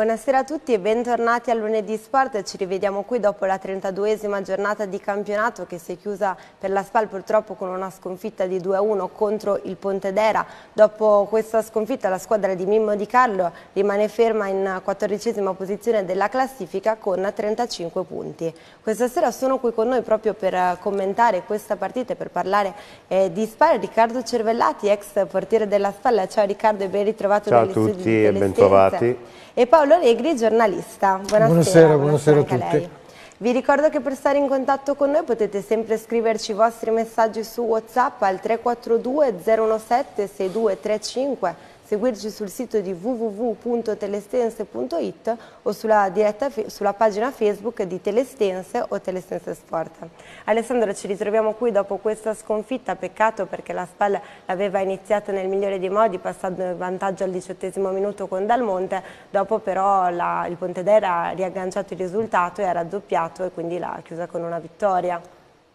Buonasera a tutti e bentornati a Lunedì Sport, ci rivediamo qui dopo la 32esima giornata di campionato che si è chiusa per la SPAL purtroppo con una sconfitta di 2-1 contro il Pontedera. Dopo questa sconfitta la squadra di Mimmo Di Carlo rimane ferma in 14esima posizione della classifica con 35 punti. Questa sera sono qui con noi proprio per commentare questa partita e per parlare eh, di SPAL Riccardo Cervellati, ex portiere della SPAL. Ciao Riccardo e ben ritrovato Ciao a tutti e bentrovati e Paolo Allegri, giornalista. Buonasera, buonasera, buonasera, buonasera a tutti. Vi ricordo che per stare in contatto con noi potete sempre scriverci i vostri messaggi su WhatsApp al 342 017 6235 seguirci sul sito di www.telestense.it o sulla, diretta, sulla pagina Facebook di Telestense o Telestense Sport. Alessandro ci ritroviamo qui dopo questa sconfitta, peccato perché la Spal l'aveva iniziata nel migliore dei modi passando in vantaggio al diciottesimo minuto con Dalmonte, dopo però la, il Pontedera ha riagganciato il risultato e ha raddoppiato e quindi l'ha chiusa con una vittoria.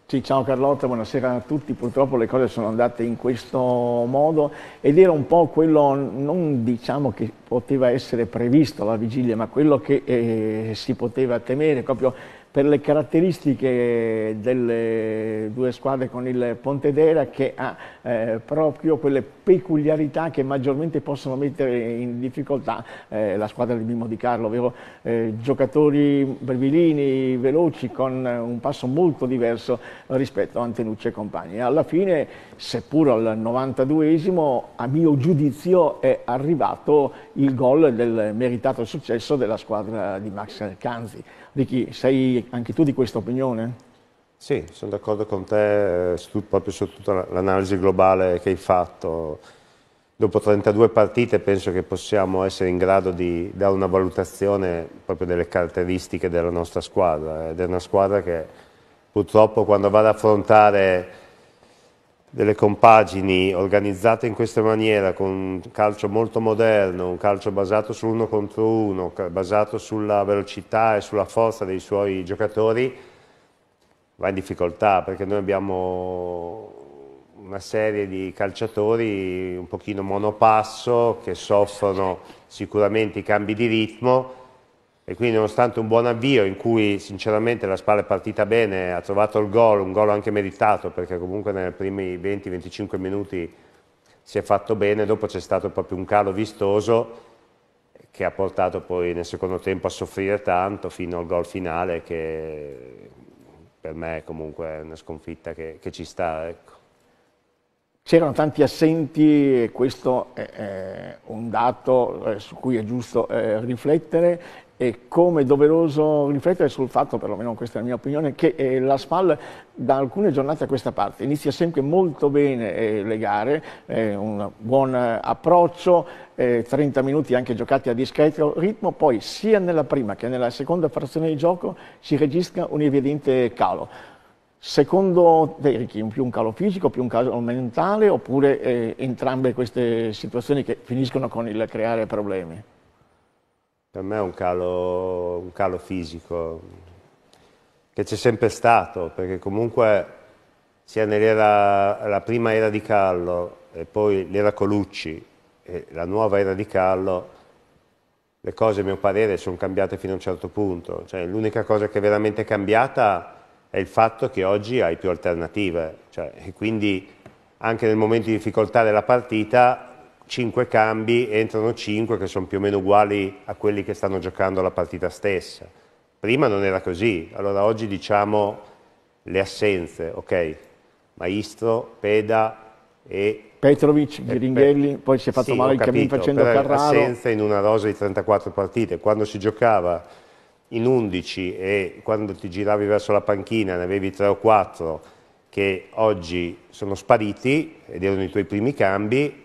Sì, ciao Carlotta, buonasera a tutti. Purtroppo le cose sono andate in questo modo ed era un po' quello, non diciamo che poteva essere previsto alla vigilia, ma quello che eh, si poteva temere, proprio per le caratteristiche delle due squadre con il Pontedera che ha eh, proprio quelle peculiarità che maggiormente possono mettere in difficoltà eh, la squadra di Mimmo Di Carlo, ovvero eh, giocatori brevilini, veloci, con un passo molto diverso rispetto a Antenucci e compagni. Alla fine, seppur al 92esimo, a mio giudizio è arrivato il gol del meritato successo della squadra di Max Canzi. Ricky, sei anche tu di questa opinione? Sì, sono d'accordo con te eh, proprio su tutta l'analisi globale che hai fatto. Dopo 32 partite penso che possiamo essere in grado di dare una valutazione proprio delle caratteristiche della nostra squadra eh, ed è una squadra che purtroppo quando va ad affrontare delle compagini organizzate in questa maniera, con un calcio molto moderno, un calcio basato sull'uno contro uno, basato sulla velocità e sulla forza dei suoi giocatori, va in difficoltà perché noi abbiamo una serie di calciatori un pochino monopasso che soffrono sicuramente i cambi di ritmo e quindi nonostante un buon avvio in cui sinceramente la Spalla è partita bene, ha trovato il gol, un gol anche meritato perché comunque nei primi 20-25 minuti si è fatto bene, dopo c'è stato proprio un calo vistoso che ha portato poi nel secondo tempo a soffrire tanto fino al gol finale che per me comunque è una sconfitta che, che ci sta. Ecco. C'erano tanti assenti e questo è un dato eh, su cui è giusto eh, riflettere e come doveroso riflettere sul fatto, perlomeno questa è la mia opinione, che eh, la SPAL da alcune giornate a questa parte inizia sempre molto bene eh, le gare, eh, un buon approccio, 30 eh, minuti anche giocati a discreto ritmo, poi sia nella prima che nella seconda frazione di gioco si registra un evidente calo. Secondo te richiedono più un calo fisico, più un calo mentale oppure eh, entrambe queste situazioni che finiscono con il creare problemi? per me è un calo, un calo fisico che c'è sempre stato, perché comunque sia nell'era, la prima era di Carlo e poi l'era Colucci e la nuova era di Carlo, le cose a mio parere sono cambiate fino a un certo punto, cioè, l'unica cosa che è veramente cambiata è il fatto che oggi hai più alternative, cioè, e quindi anche nel momento di difficoltà della partita 5 cambi, entrano 5 che sono più o meno uguali a quelli che stanno giocando la partita stessa. Prima non era così, allora oggi diciamo le assenze, ok, Maestro, Peda e... Petrovic, Giringhelli, Pe poi si è fatto sì, male il capito, cammino facendo Carraro. assenza in una rosa di 34 partite, quando si giocava in 11 e quando ti giravi verso la panchina ne avevi 3 o 4 che oggi sono spariti ed erano i tuoi primi cambi,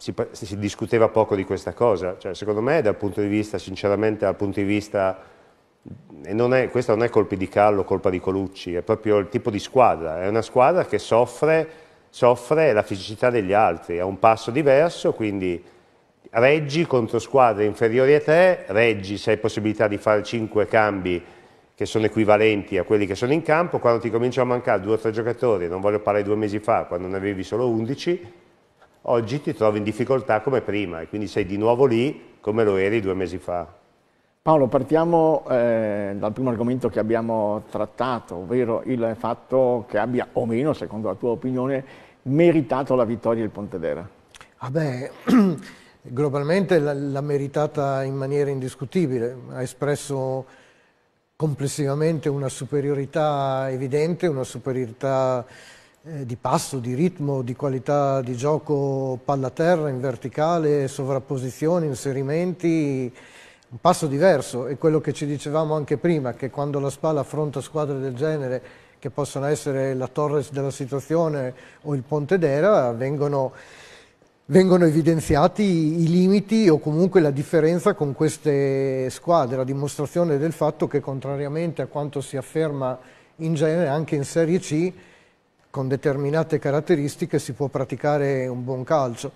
si, si, discuteva poco di questa cosa, cioè, secondo me dal punto di vista, sinceramente dal punto di vista, e non è, questa non è colpi di callo, colpa di Colucci, è proprio il tipo di squadra, è una squadra che soffre, soffre la fisicità degli altri, ha un passo diverso, quindi reggi contro squadre inferiori a te, reggi se hai possibilità di fare 5 cambi che sono equivalenti a quelli che sono in campo, quando ti cominciano a mancare due o tre giocatori, non voglio parlare due mesi fa, quando ne avevi solo 11, oggi ti trovi in difficoltà come prima e quindi sei di nuovo lì come lo eri due mesi fa. Paolo, partiamo eh, dal primo argomento che abbiamo trattato, ovvero il fatto che abbia o meno, secondo la tua opinione, meritato la vittoria del Pontedera. Vabbè, ah globalmente l'ha meritata in maniera indiscutibile, ha espresso complessivamente una superiorità evidente, una superiorità eh, di passo, di ritmo, di qualità di gioco palla-terra a in verticale, sovrapposizioni, inserimenti, un passo diverso. E quello che ci dicevamo anche prima, che quando la Spalla affronta squadre del genere, che possono essere la Torres della situazione o il Pontedera, vengono vengono evidenziati i limiti o comunque la differenza con queste squadre, la dimostrazione del fatto che contrariamente a quanto si afferma in genere anche in Serie C con determinate caratteristiche si può praticare un buon calcio.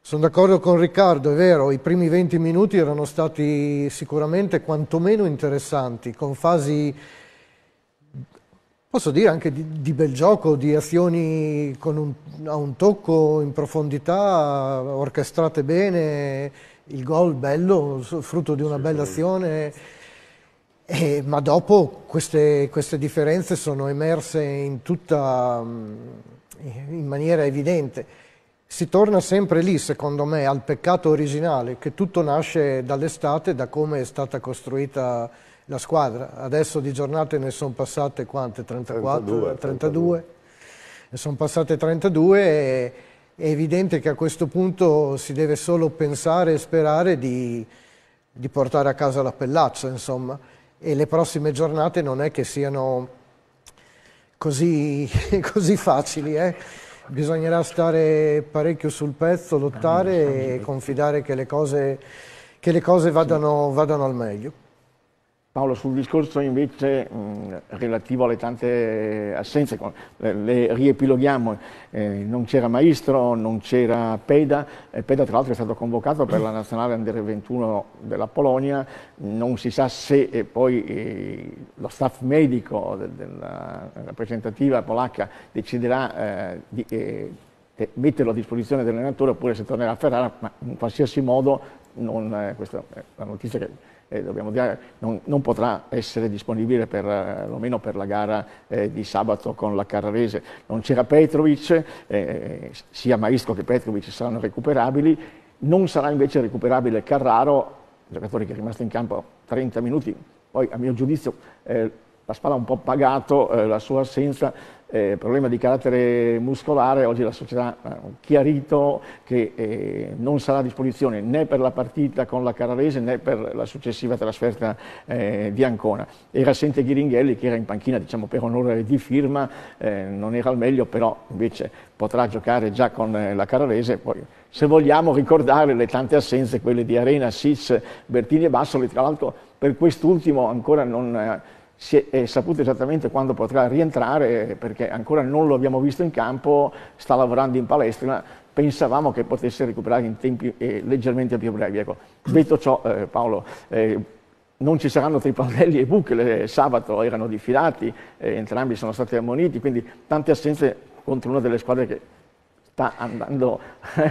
Sono d'accordo con Riccardo, è vero, i primi 20 minuti erano stati sicuramente quantomeno interessanti, con fasi, posso dire, anche di, di bel gioco, di azioni un, a un tocco in profondità, orchestrate bene, il gol bello, frutto di una bella azione eh, ma dopo queste, queste, differenze sono emerse in, tutta, mm, in maniera evidente. Si torna sempre lì, secondo me, al peccato originale, che tutto nasce dall'estate, da come è stata costruita la squadra. Adesso di giornate ne sono passate quante? 34? 32. 32. Ne sono passate 32 e è evidente che a questo punto si deve solo pensare e sperare di, di portare a casa la pellaccia, insomma e le prossime giornate non è che siano così, così facili. Eh? Bisognerà stare parecchio sul pezzo, lottare e confidare che le cose, che le cose vadano, vadano al meglio. Paolo, sul discorso invece mh, relativo alle tante assenze, le, le riepiloghiamo, eh, non c'era Maestro, non c'era Peda, eh, Peda tra l'altro è stato convocato per la nazionale Under 21 della Polonia, non si sa se eh, poi lo staff medico de, della rappresentativa polacca deciderà eh, di eh, metterlo a disposizione dell'allenatore oppure se tornerà a Ferrara, ma in qualsiasi modo non, eh, questa è la notizia che eh, dobbiamo dire, non, non, potrà essere disponibile per, almeno per la gara eh, di sabato con la Carrarese. Non c'era Petrovic, eh, sia Maisco che Petrovic saranno recuperabili, non sarà invece recuperabile Carraro, giocatore che è rimasto in campo 30 minuti, poi a mio giudizio eh, la spalla ha un po' pagato eh, la sua assenza, eh, problema di carattere muscolare, oggi la società ha chiarito che eh, non sarà a disposizione né per la partita con la Carrarese né per la successiva trasferta eh, di Ancona. Era assente Ghiringhelli che era in panchina diciamo, per onore di firma, eh, non era al meglio, però invece potrà giocare già con eh, la Carrarese. Poi, se vogliamo ricordare le tante assenze, quelle di Arena, Sis, Bertini e Bassoli, tra l'altro per quest'ultimo ancora non eh, si è, è, saputo esattamente quando potrà rientrare perché ancora non lo abbiamo visto in campo, sta lavorando in palestra, pensavamo che potesse recuperare in tempi eh, leggermente più brevi. Ecco. Detto ciò, eh, Paolo, eh, non ci saranno Tripaldelli e Buchle, sabato erano diffidati, eh, entrambi sono stati ammoniti, quindi tante assenze contro una delle squadre che sta andando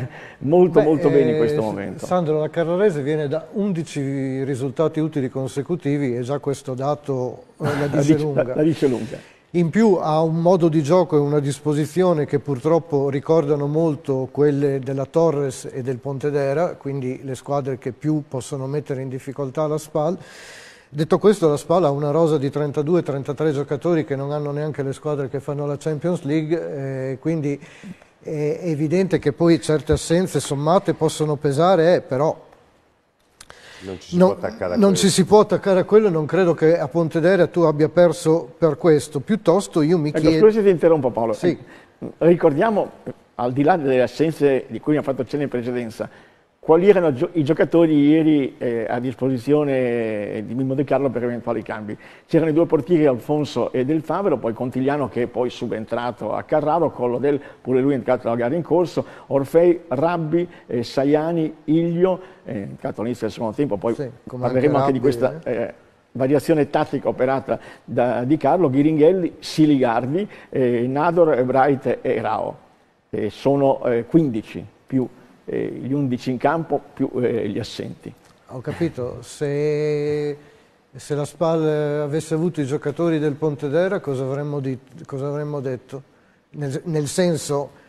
molto Beh, molto bene in questo eh, momento. Sandro, la Carrarese viene da 11 risultati utili consecutivi e già questo dato eh, la dice, la, lunga. La, la dice lunga. In più ha un modo di gioco e una disposizione che purtroppo ricordano molto quelle della Torres e del Pontedera, quindi le squadre che più possono mettere in difficoltà la SPAL. Detto questo, la Spal ha una rosa di 32-33 giocatori che non hanno neanche le squadre che fanno la Champions League, eh, quindi è evidente che poi certe assenze sommate possono pesare, eh, però non, ci si, no, non ci si, può attaccare a quello non credo che a Pontedera tu abbia perso per questo. Piuttosto io mi ecco, chiedo... Scusa ti interrompo Paolo. Sì. ricordiamo, al di là delle assenze di cui abbiamo fatto cenno in precedenza, quali erano i giocatori ieri eh, a disposizione eh, di Mimmo De Carlo per eventuali cambi. C'erano i due portieri Alfonso e Del Favero, poi Contigliano che è poi subentrato a Carraro, Collo del, pure lui è entrato alla gara in corso, Orfei, Rabbi, eh, Saiani, Iglio, eh, entrato all'inizio del secondo tempo, poi sì, parleremo anche, anche di questa... Eh. eh, variazione tattica operata da, di Carlo, Ghiringhelli, Siligardi, eh, Nador, Bright e Rao. sono 15 più eh, gli 11 in campo più eh, gli assenti. Ho capito, se, se la SPAL avesse avuto i giocatori del Pontedera cosa avremmo, di, cosa avremmo detto? Nel, nel senso...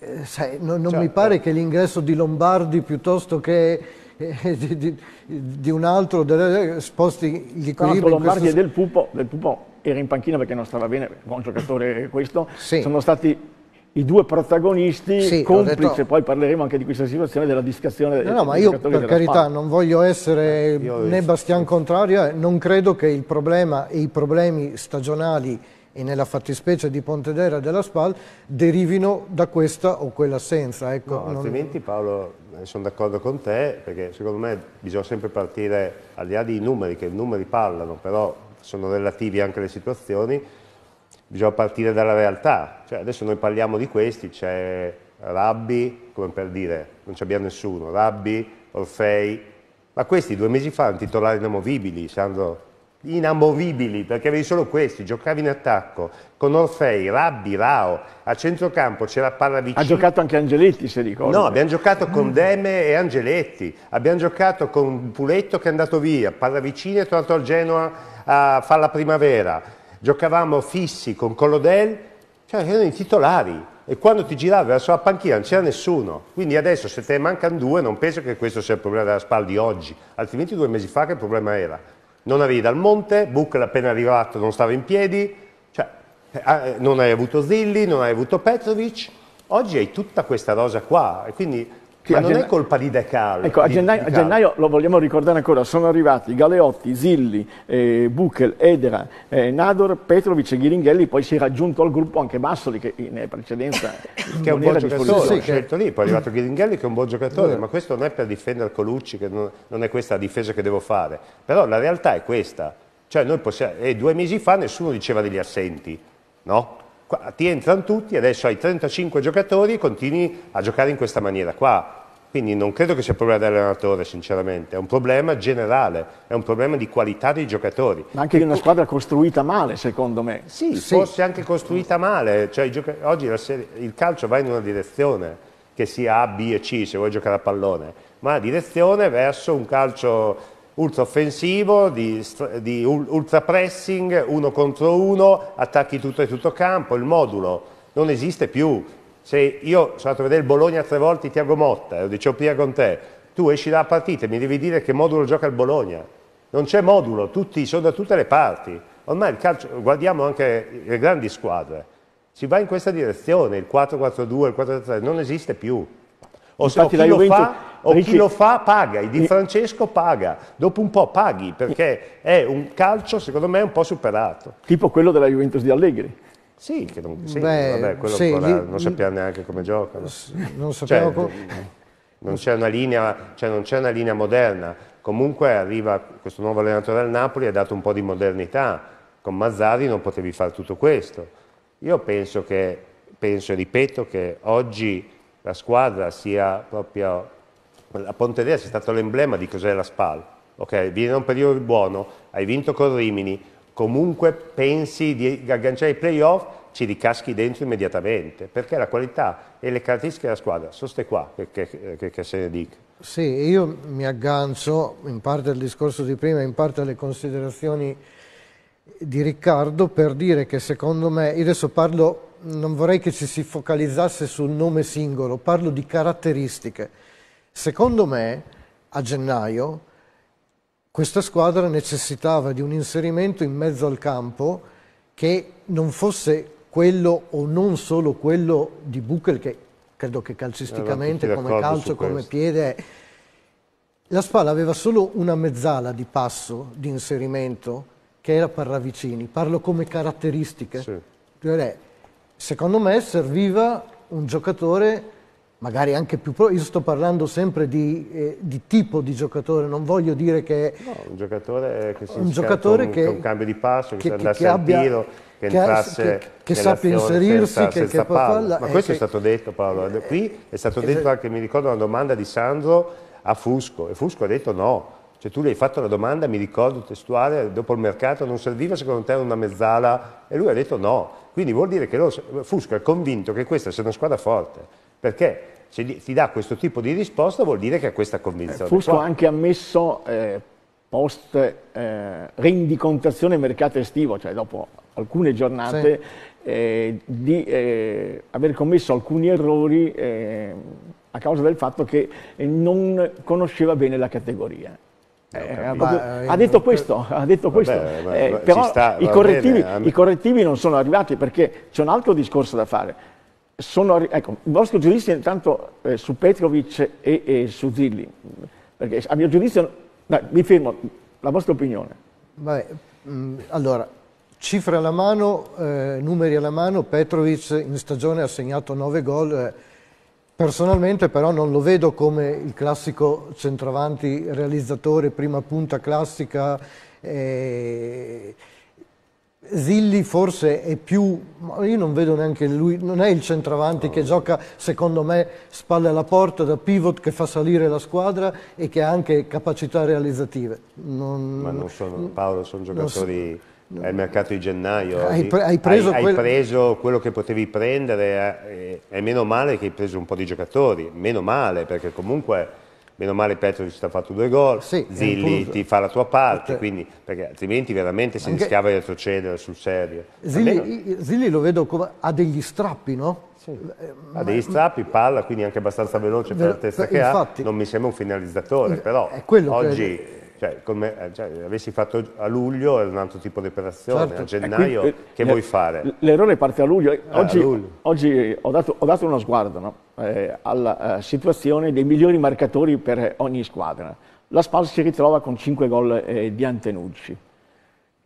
Eh, sai, no, non cioè, mi certo. pare che l'ingresso di Lombardi piuttosto che eh, di, di, di, un altro delle, eh, sposti gli equilibri. Lombardi questo... e del Pupo, del Pupo era in panchina perché non stava bene, buon giocatore questo, sì. sono stati i due protagonisti sì, complice, detto... poi parleremo anche di questa situazione della discazione No, no ma io per carità non voglio essere eh, né Bastian Contrario, eh. non credo che il problema e i problemi stagionali e nella fattispecie di Pontedera e della SPAL derivino da questa o quell'assenza. Ecco, no, non... Altrimenti Paolo, eh, sono d'accordo con te, perché secondo me bisogna sempre partire al di là dei numeri, che i numeri parlano, però sono relativi anche alle situazioni, bisogna partire dalla realtà. Cioè, adesso noi parliamo di questi, c'è Rabbi, come per dire, non abbiamo nessuno, Rabbi, Orfei, ma questi due mesi fa erano titolari inamovibili, Sandro, inamovibili, perché avevi solo questi, giocavi in attacco, con Orfei, Rabbi, Rao, a centrocampo c'era Pallavicini. Ha giocato anche Angeletti, se ricordo. No, abbiamo giocato con Deme e Angeletti, abbiamo giocato con Puletto che è andato via, Pallavicini è tornato al Genoa a fare la primavera, giocavamo fissi con Collodel, cioè erano i titolari e quando ti giravi verso la panchina non c'era nessuno. Quindi adesso se te ne mancano due non penso che questo sia il problema della SPAL di oggi, altrimenti due mesi fa che problema era? Non avevi dal monte, Buckel appena arrivato non stava in piedi, cioè, eh, ah, eh, non hai avuto Zilli, non hai avuto Petrovic, oggi hai tutta questa rosa qua e quindi ma non gennaio... è colpa di De Cal. Ecco, a gennaio, a gennaio, lo vogliamo ricordare ancora, sono arrivati Galeotti, Zilli, eh, Buchel, Edera, eh, Nador, Petrovic e Ghiringhelli, poi si è raggiunto al gruppo anche Bassoli che in eh, precedenza che è un buon giocatore, sì, che... lì, poi è arrivato Ghiringhelli che è un buon giocatore, mm. ma questo non è per difendere Colucci, che non, non è questa la difesa che devo fare, però la realtà è questa, cioè noi possiamo, e eh, due mesi fa nessuno diceva degli assenti, no? ti entrano tutti, adesso hai 35 giocatori e continui a giocare in questa maniera qua quindi non credo che sia un problema dell'allenatore, sinceramente, è un problema generale, è un problema di qualità dei giocatori. Ma anche di una squadra costruita male, secondo me. Sì, sì. forse anche costruita male. Cioè, oggi serie, il calcio va in una direzione, che sia A, B e C, se vuoi giocare a pallone, ma la direzione verso un calcio ultra offensivo, di, di ultra pressing, uno contro uno, attacchi tutto e tutto campo, il modulo non esiste più se io sono andato a vedere il Bologna tre volte Tiago Motta, e lo dicevo prima con te, tu esci dalla partita e mi devi dire che modulo gioca il Bologna. Non c'è modulo, tutti, sono da tutte le parti. Ormai il calcio, guardiamo anche le grandi squadre, si va in questa direzione, il 4-4-2, il 4-3-3, non esiste più. O, Infatti, o, chi, lo fa, o chi lo fa paga, il Di Francesco paga, dopo un po' paghi perché è un calcio secondo me un po' superato. Tipo quello della Juventus di Allegri sì, che non, sì, Beh, vabbè, quello sì, ancora, non sappiamo neanche come giocano. Non cioè, sappiamo cioè, come... Non c'è una, linea, cioè una linea moderna. Comunque arriva questo nuovo allenatore al Napoli e ha dato un po' di modernità. Con Mazzari non potevi fare tutto questo. Io penso che, penso e ripeto che oggi la squadra sia proprio... La Pontedera sia stato l'emblema di cos'è la SPAL. Ok, viene un periodo buono, hai vinto con Rimini, comunque pensi di agganciare i playoff, ci ricaschi dentro immediatamente, perché la qualità e le caratteristiche della squadra sono queste qua, che, che, che, che se ne dica. Sì, io mi aggancio in parte al discorso di prima, in parte alle considerazioni di Riccardo per dire che secondo me, io adesso parlo, non vorrei che ci si focalizzasse sul nome singolo, parlo di caratteristiche. Secondo me a gennaio questa squadra necessitava di un inserimento in mezzo al campo che non fosse quello o non solo quello di Buchel che credo che calcisticamente come calcio, come piede la Spalla aveva solo una mezzala di passo, di inserimento che era Parravicini, parlo come caratteristiche sì. Cioè, secondo me serviva un giocatore magari anche più pro. Io sto parlando sempre di, eh, di, tipo di giocatore, non voglio dire che... No, un giocatore che si un giocatore un, che, un cambio di passo, che, che, che, che abbia, tiro, che, entrasse che, sappia inserirsi, senza, che, senza palla. Ma eh, questo è stato detto Paolo, eh, qui è stato detto esatto. anche, mi ricordo, una domanda di Sandro a Fusco e Fusco ha detto no. Cioè tu gli hai fatto la domanda, mi ricordo testuale, dopo il mercato non serviva secondo te una mezzala e lui ha detto no. Quindi vuol dire che lo, Fusco è convinto che questa sia una squadra forte perché se ti dà questo tipo di risposta vuol dire che ha questa convinzione. Eh, Fusco ha anche ammesso eh, post eh, rendicontazione mercato estivo, cioè dopo alcune giornate, sì. eh, di eh, aver commesso alcuni errori eh, a causa del fatto che non conosceva bene la categoria. Eh, eh ma, eh, ha detto questo, ha detto questo. vabbè, eh, però sta, i, correttivi, bene, eh. i, correttivi, non sono arrivati perché c'è un altro discorso da fare sono, ecco, il vostro giudizio intanto eh, su Petrovic e, e, su Zilli, perché a mio giudizio, dai, mi fermo, la vostra opinione. Vabbè, mh, mm, allora, cifre alla mano, eh, numeri alla mano, Petrovic in stagione ha segnato 9 gol, eh, personalmente però non lo vedo come il classico centravanti realizzatore, prima punta classica, eh, Zilli forse è più, io non vedo neanche lui, non è il centravanti no. che gioca secondo me spalle alla porta da pivot che fa salire la squadra e che ha anche capacità realizzative. Non, Ma non sono, Paolo, sono giocatori... No. È il mercato di gennaio. Hai, pre hai, preso, hai, quel... hai preso, quello che potevi prendere. è eh, meno male che hai preso un po' di giocatori. Meno male, perché comunque meno male Petrovic ti ha fatto due gol, sì, Zilli ti fa la tua parte, okay. Cioè quindi, perché altrimenti veramente si Anche... rischiava di retrocedere sul serio. Zilli, non... Zilli lo vedo come ha degli strappi, no? Eh, ha degli strappi, palla, quindi anche abbastanza veloce per la testa che infatti, ha, non mi sembra un finalizzatore, però oggi che cioè, come, eh, cioè, avessi fatto a luglio è un altro tipo di operazione, certo. a eh, gennaio qui, eh, che vuoi fare? L'errore parte a luglio, oggi, a luglio. oggi ho, dato, ho, dato, uno sguardo no? eh, alla eh, situazione dei migliori marcatori per ogni squadra, la Spal si ritrova con 5 gol eh, di Antenucci,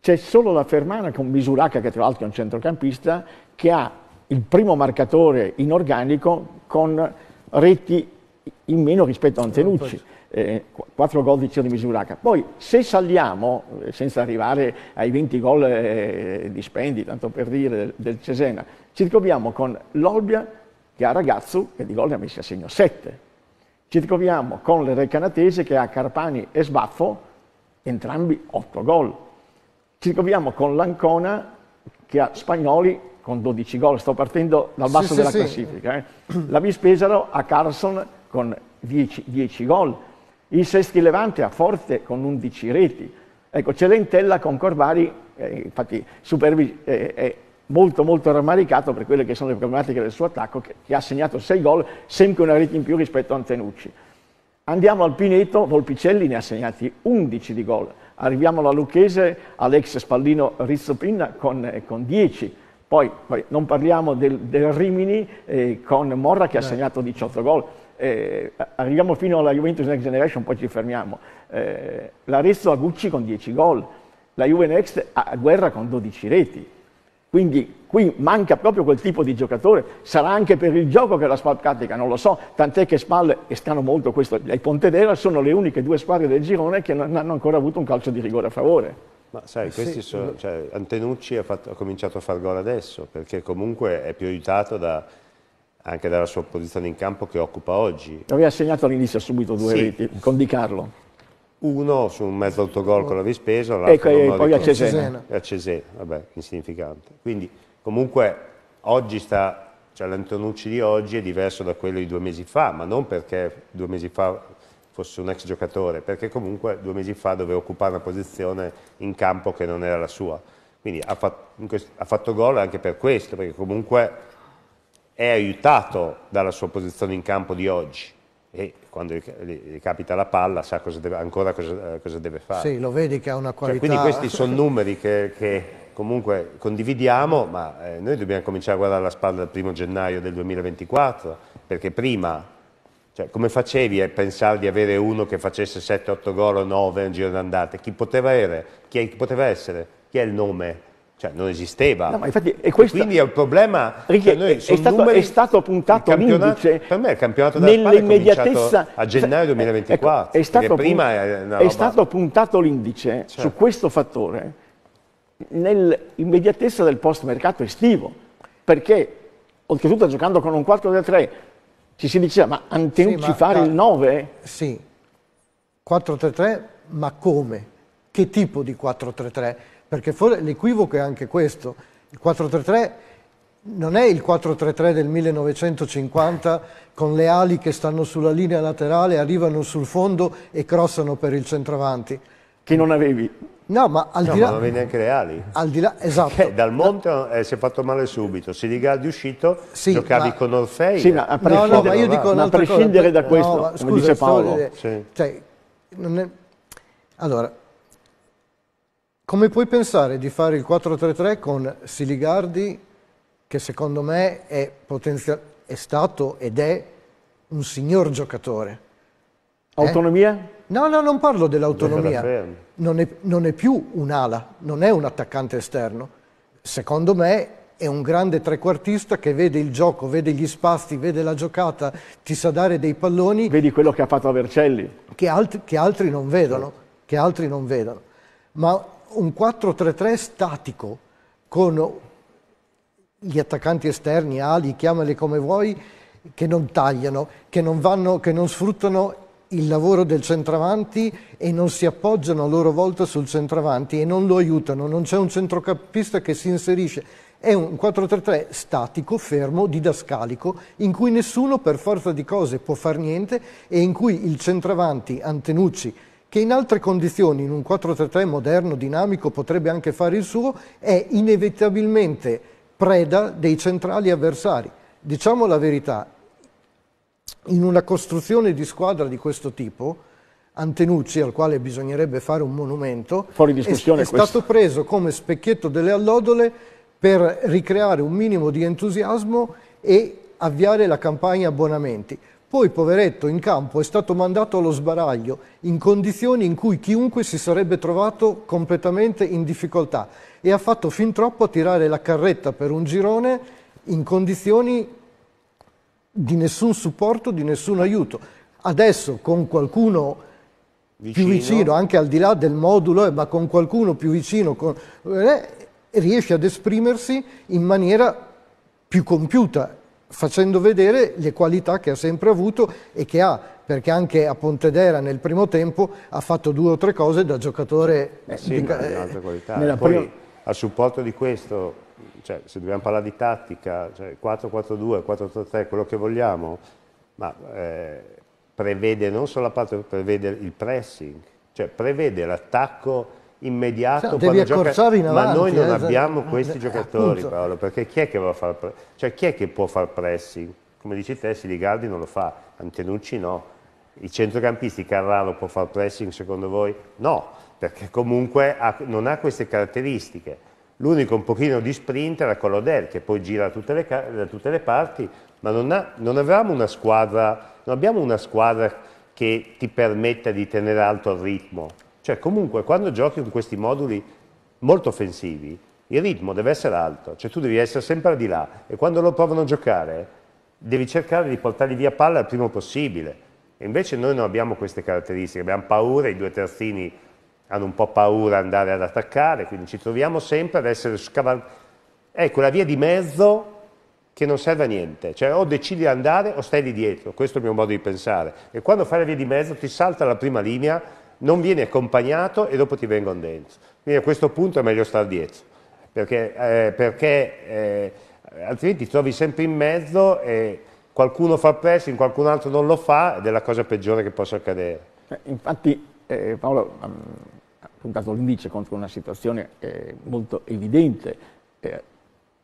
c'è solo la Fermana con Misuraca che tra l'altro è un centrocampista che ha il primo marcatore in organico con reti in meno rispetto a Antenucci eh, 4 gol di Ciro di Misuraka. Poi se saliamo, eh, senza arrivare ai 20 gol eh, di Spendi, tanto per dire, del Cesena, ci ritroviamo con l'Olbia che ha Ragazzu che di gol ne ha messi a segno 7. Ci ritroviamo con le Recanatese che ha Carpani e Sbaffo, entrambi 8 gol. Ci ritroviamo con l'Ancona che ha Spagnoli con 12 gol, sto partendo dal basso sì, della sì, classifica. Sì. Eh. La Vispesaro ha Carson con 10, 10 gol il Sesti Levante a forte con 11 reti. Ecco, Celentella con Corvari, eh, infatti, supervi- eh, è molto molto rammaricato per quelle che sono le problematiche del suo attacco, che, che ha segnato 6 gol, sempre una rete in più rispetto a Antenucci. Andiamo al Pineto, Volpicelli ne ha segnati 11 di gol. Arriviamo alla Lucchese, Alex Spallino Rizzopinna con, eh, con 10. Poi, poi, non parliamo del, del Rimini eh, con Morra che ha segnato 18 gol eh, arriviamo fino alla Juventus Next Generation, poi ci fermiamo. Eh, L'Arezzo a Gucci con 10 gol, la Juve Next a Guerra con 12 reti. Quindi qui manca proprio quel tipo di giocatore, sarà anche per il gioco che la Spal pratica, non lo so, tant'è che Spal, e stanno molto questo, e Pontedera sono le uniche due squadre del girone che non hanno ancora avuto un calcio di rigore a favore. Ma sai, eh, questi sì. sono, cioè, Antenucci ha, fatto, ha cominciato a far gol adesso, perché comunque è più aiutato da, anche dalla sua posizione in campo che occupa oggi. Aveva segnato all'inizio subito due sì. reti con Di Carlo. Uno su un mezzo autogol con la Vispesa, l'altro e poi, poi a Cesena. E A Cesena, vabbè, insignificante. Quindi comunque oggi sta, cioè l'Antonucci di oggi è diverso da quello di due mesi fa, ma non perché due mesi fa fosse un ex giocatore, perché comunque due mesi fa doveva occupare una posizione in campo che non era la sua. Quindi ha fatto, ha fatto gol anche per questo, perché comunque è aiutato dalla sua posizione in campo di oggi e quando gli capita la palla sa cosa deve, ancora cosa, eh, cosa, deve fare. Sì, lo vedi che ha una cioè, qualità. Cioè, quindi questi sono numeri che, che, comunque condividiamo, ma eh, noi dobbiamo cominciare a guardare la spalla dal primo gennaio del 2024, perché prima, cioè, come facevi a pensare di avere uno che facesse 7-8 gol o 9 in giro d'andata? Chi poteva, era, chi poteva essere? Chi è il nome? Cioè, non esisteva. No, infatti, questa, quindi è un problema. Cioè noi, è, stato, numeri, è, stato, puntato l'indice. Per me il campionato della nell'immediatezza, a gennaio 2024. Cioè, ecco, è, stato pun, è, è stato puntato l'indice certo. su questo fattore nell'immediatezza del post mercato estivo. Perché, oltretutto, giocando con un 4-3 ci si diceva ma anticipare sì, ma, il 9? Sì, 4-3-3, ma come? Che tipo di 4-3-3? perché l'equivoco è anche questo. Il 433 non è il 433 del 1950 con le ali che stanno sulla linea laterale, arrivano sul fondo e crossano per il centravanti. Che non avevi. No, ma al no, di là... non avevi neanche le ali. Al di là, esatto. Che dal monte no. eh, si è fatto male subito. si Se di Galdi uscito, sì, giocavi ma... con Orfei. Sì, ma a prescindere, no, no, ma io dico ma a prescindere cosa, da questo, no, ma, scusa, dice Paolo. Sto, sì. cioè, non è... Allora, come puoi pensare di fare il 4-3-3 con Siligardi, che secondo me è, è stato ed è un signor giocatore? Eh? Autonomia? Eh? No, no, non parlo dell'autonomia. Non, non è, più un'ala, non è un attaccante esterno. Secondo me è un grande trequartista che vede il gioco, vede gli spazi, vede la giocata, ti sa dare dei palloni. Vedi quello che ha fatto a Vercelli. Che, alt che altri non vedono. Certo. Che altri non vedono. Ma un 4-3-3 statico con gli attaccanti esterni, ali, chiamali come vuoi, che non tagliano, che non, vanno, che non sfruttano il lavoro del centravanti e non si appoggiano a loro volta sul centravanti e non lo aiutano, non c'è un centrocampista che si inserisce. È un 4-3-3 statico, fermo, didascalico, in cui nessuno per forza di cose può far niente e in cui il centravanti Antenucci che in altre condizioni, in un 4-3-3 moderno, dinamico, potrebbe anche fare il suo, è inevitabilmente preda dei centrali avversari. Diciamo la verità, in una costruzione di squadra di questo tipo, Antenucci, al quale bisognerebbe fare un monumento, è, è stato preso come specchietto delle allodole per ricreare un minimo di entusiasmo e avviare la campagna abbonamenti. Poi, poveretto, in campo è stato mandato allo sbaraglio, in condizioni in cui chiunque si sarebbe trovato completamente in difficoltà e ha fatto fin troppo a tirare la carretta per un girone in condizioni di nessun supporto, di nessun aiuto. Adesso con qualcuno vicino. più vicino, anche al di là del modulo, eh, ma con qualcuno più vicino, con, eh, riesce ad esprimersi in maniera più compiuta facendo vedere le qualità che ha sempre avuto e che ha, perché anche a Pontedera nel primo tempo ha fatto due o tre cose da giocatore eh sì, di, eh, qualità. Poi, prima... a supporto di questo, cioè, se dobbiamo parlare di tattica, cioè 4-4-2, 4-3-3, quello che vogliamo, ma eh, prevede non solo la parte, prevede il pressing, cioè prevede l'attacco immediato sì, devi gioca... in avanti, ma noi non eh, esatto. abbiamo eh, questi giocatori appunto. Paolo perché chi è che, far pre... cioè, chi è che può far pressing come dici te Siligardi non lo fa Antenucci no i centrocampisti Carraro può far pressing secondo voi? no perché comunque ha... non ha queste caratteristiche l'unico un pochino di sprint era Colodel che poi gira da tutte le, da tutte le parti ma non, ha... non avevamo una squadra non abbiamo una squadra che ti permetta di tenere alto il ritmo cioè comunque quando giochi con questi moduli molto offensivi, il ritmo deve essere alto, cioè tu devi essere sempre di là e quando lo provano a giocare devi cercare di portarli via palla il primo possibile. E invece noi non abbiamo queste caratteristiche, abbiamo paura, i due terzini hanno un po' paura ad andare ad attaccare, quindi ci troviamo sempre ad essere scavalcati. Ecco, la via di mezzo che non serve a niente, cioè o decidi di andare o stai lì dietro, questo è il mio modo di pensare. E quando fai la via di mezzo ti salta la prima linea non vieni accompagnato e dopo ti vengono dentro. Quindi a questo punto è meglio stare dietro, perché, eh, perché eh, altrimenti ti trovi sempre in mezzo e qualcuno fa pressing, qualcun altro non lo fa ed è la cosa peggiore che possa accadere. Eh, infatti eh, Paolo ha ehm, puntato l'indice contro una situazione eh, molto evidente, eh,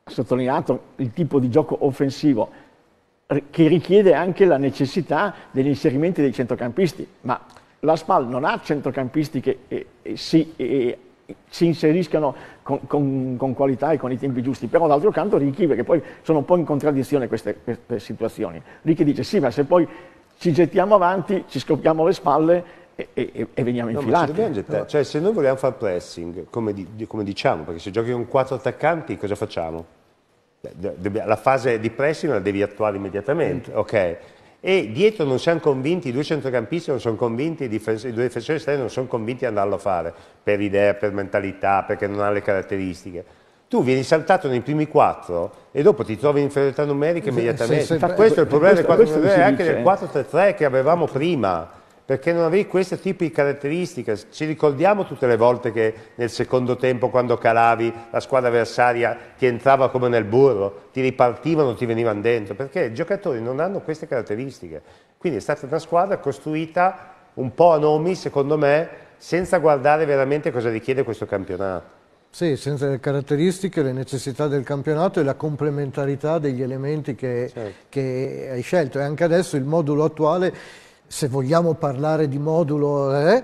ha sottolineato il tipo di gioco offensivo che richiede anche la necessità degli inserimenti dei centrocampisti, ma la SPAL non ha centrocampisti che eh, eh, si, eh, si, inseriscano con, con, con, qualità e con i tempi giusti, però d'altro canto Ricchi, perché poi sono un po' in contraddizione queste, queste situazioni, Ricchi dice sì ma se poi ci gettiamo avanti, ci scoppiamo le spalle e, e, e veniamo infilati. No. Cioè, se noi vogliamo fare pressing, come, di, come, diciamo, perché se giochi con quattro attaccanti cosa facciamo? La fase di pressing la devi attuare immediatamente, mm. ok? e dietro non siamo convinti, i due centrocampisti non sono convinti, i, i due difensori esterni non sono convinti di andarlo a fare per idea, per mentalità, perché non ha le caratteristiche. Tu vieni saltato nei primi quattro e dopo ti trovi in inferiorità numerica immediatamente. Se, se, se, questo è il problema questo, del 4-3 3 anche del 4-3-3 che avevamo prima perché non avevi questo tipo di caratteristiche. Ci ricordiamo tutte le volte che nel secondo tempo, quando calavi, la squadra avversaria ti entrava come nel burro, ti ripartivano, ti venivano dentro, perché i giocatori non hanno queste caratteristiche. Quindi è stata una squadra costruita un po' a nomi, secondo me, senza guardare veramente cosa richiede questo campionato. Sì, senza le caratteristiche, le necessità del campionato e la complementarità degli elementi che, certo. che hai scelto. E anche adesso il modulo attuale se vogliamo parlare di modulo, eh,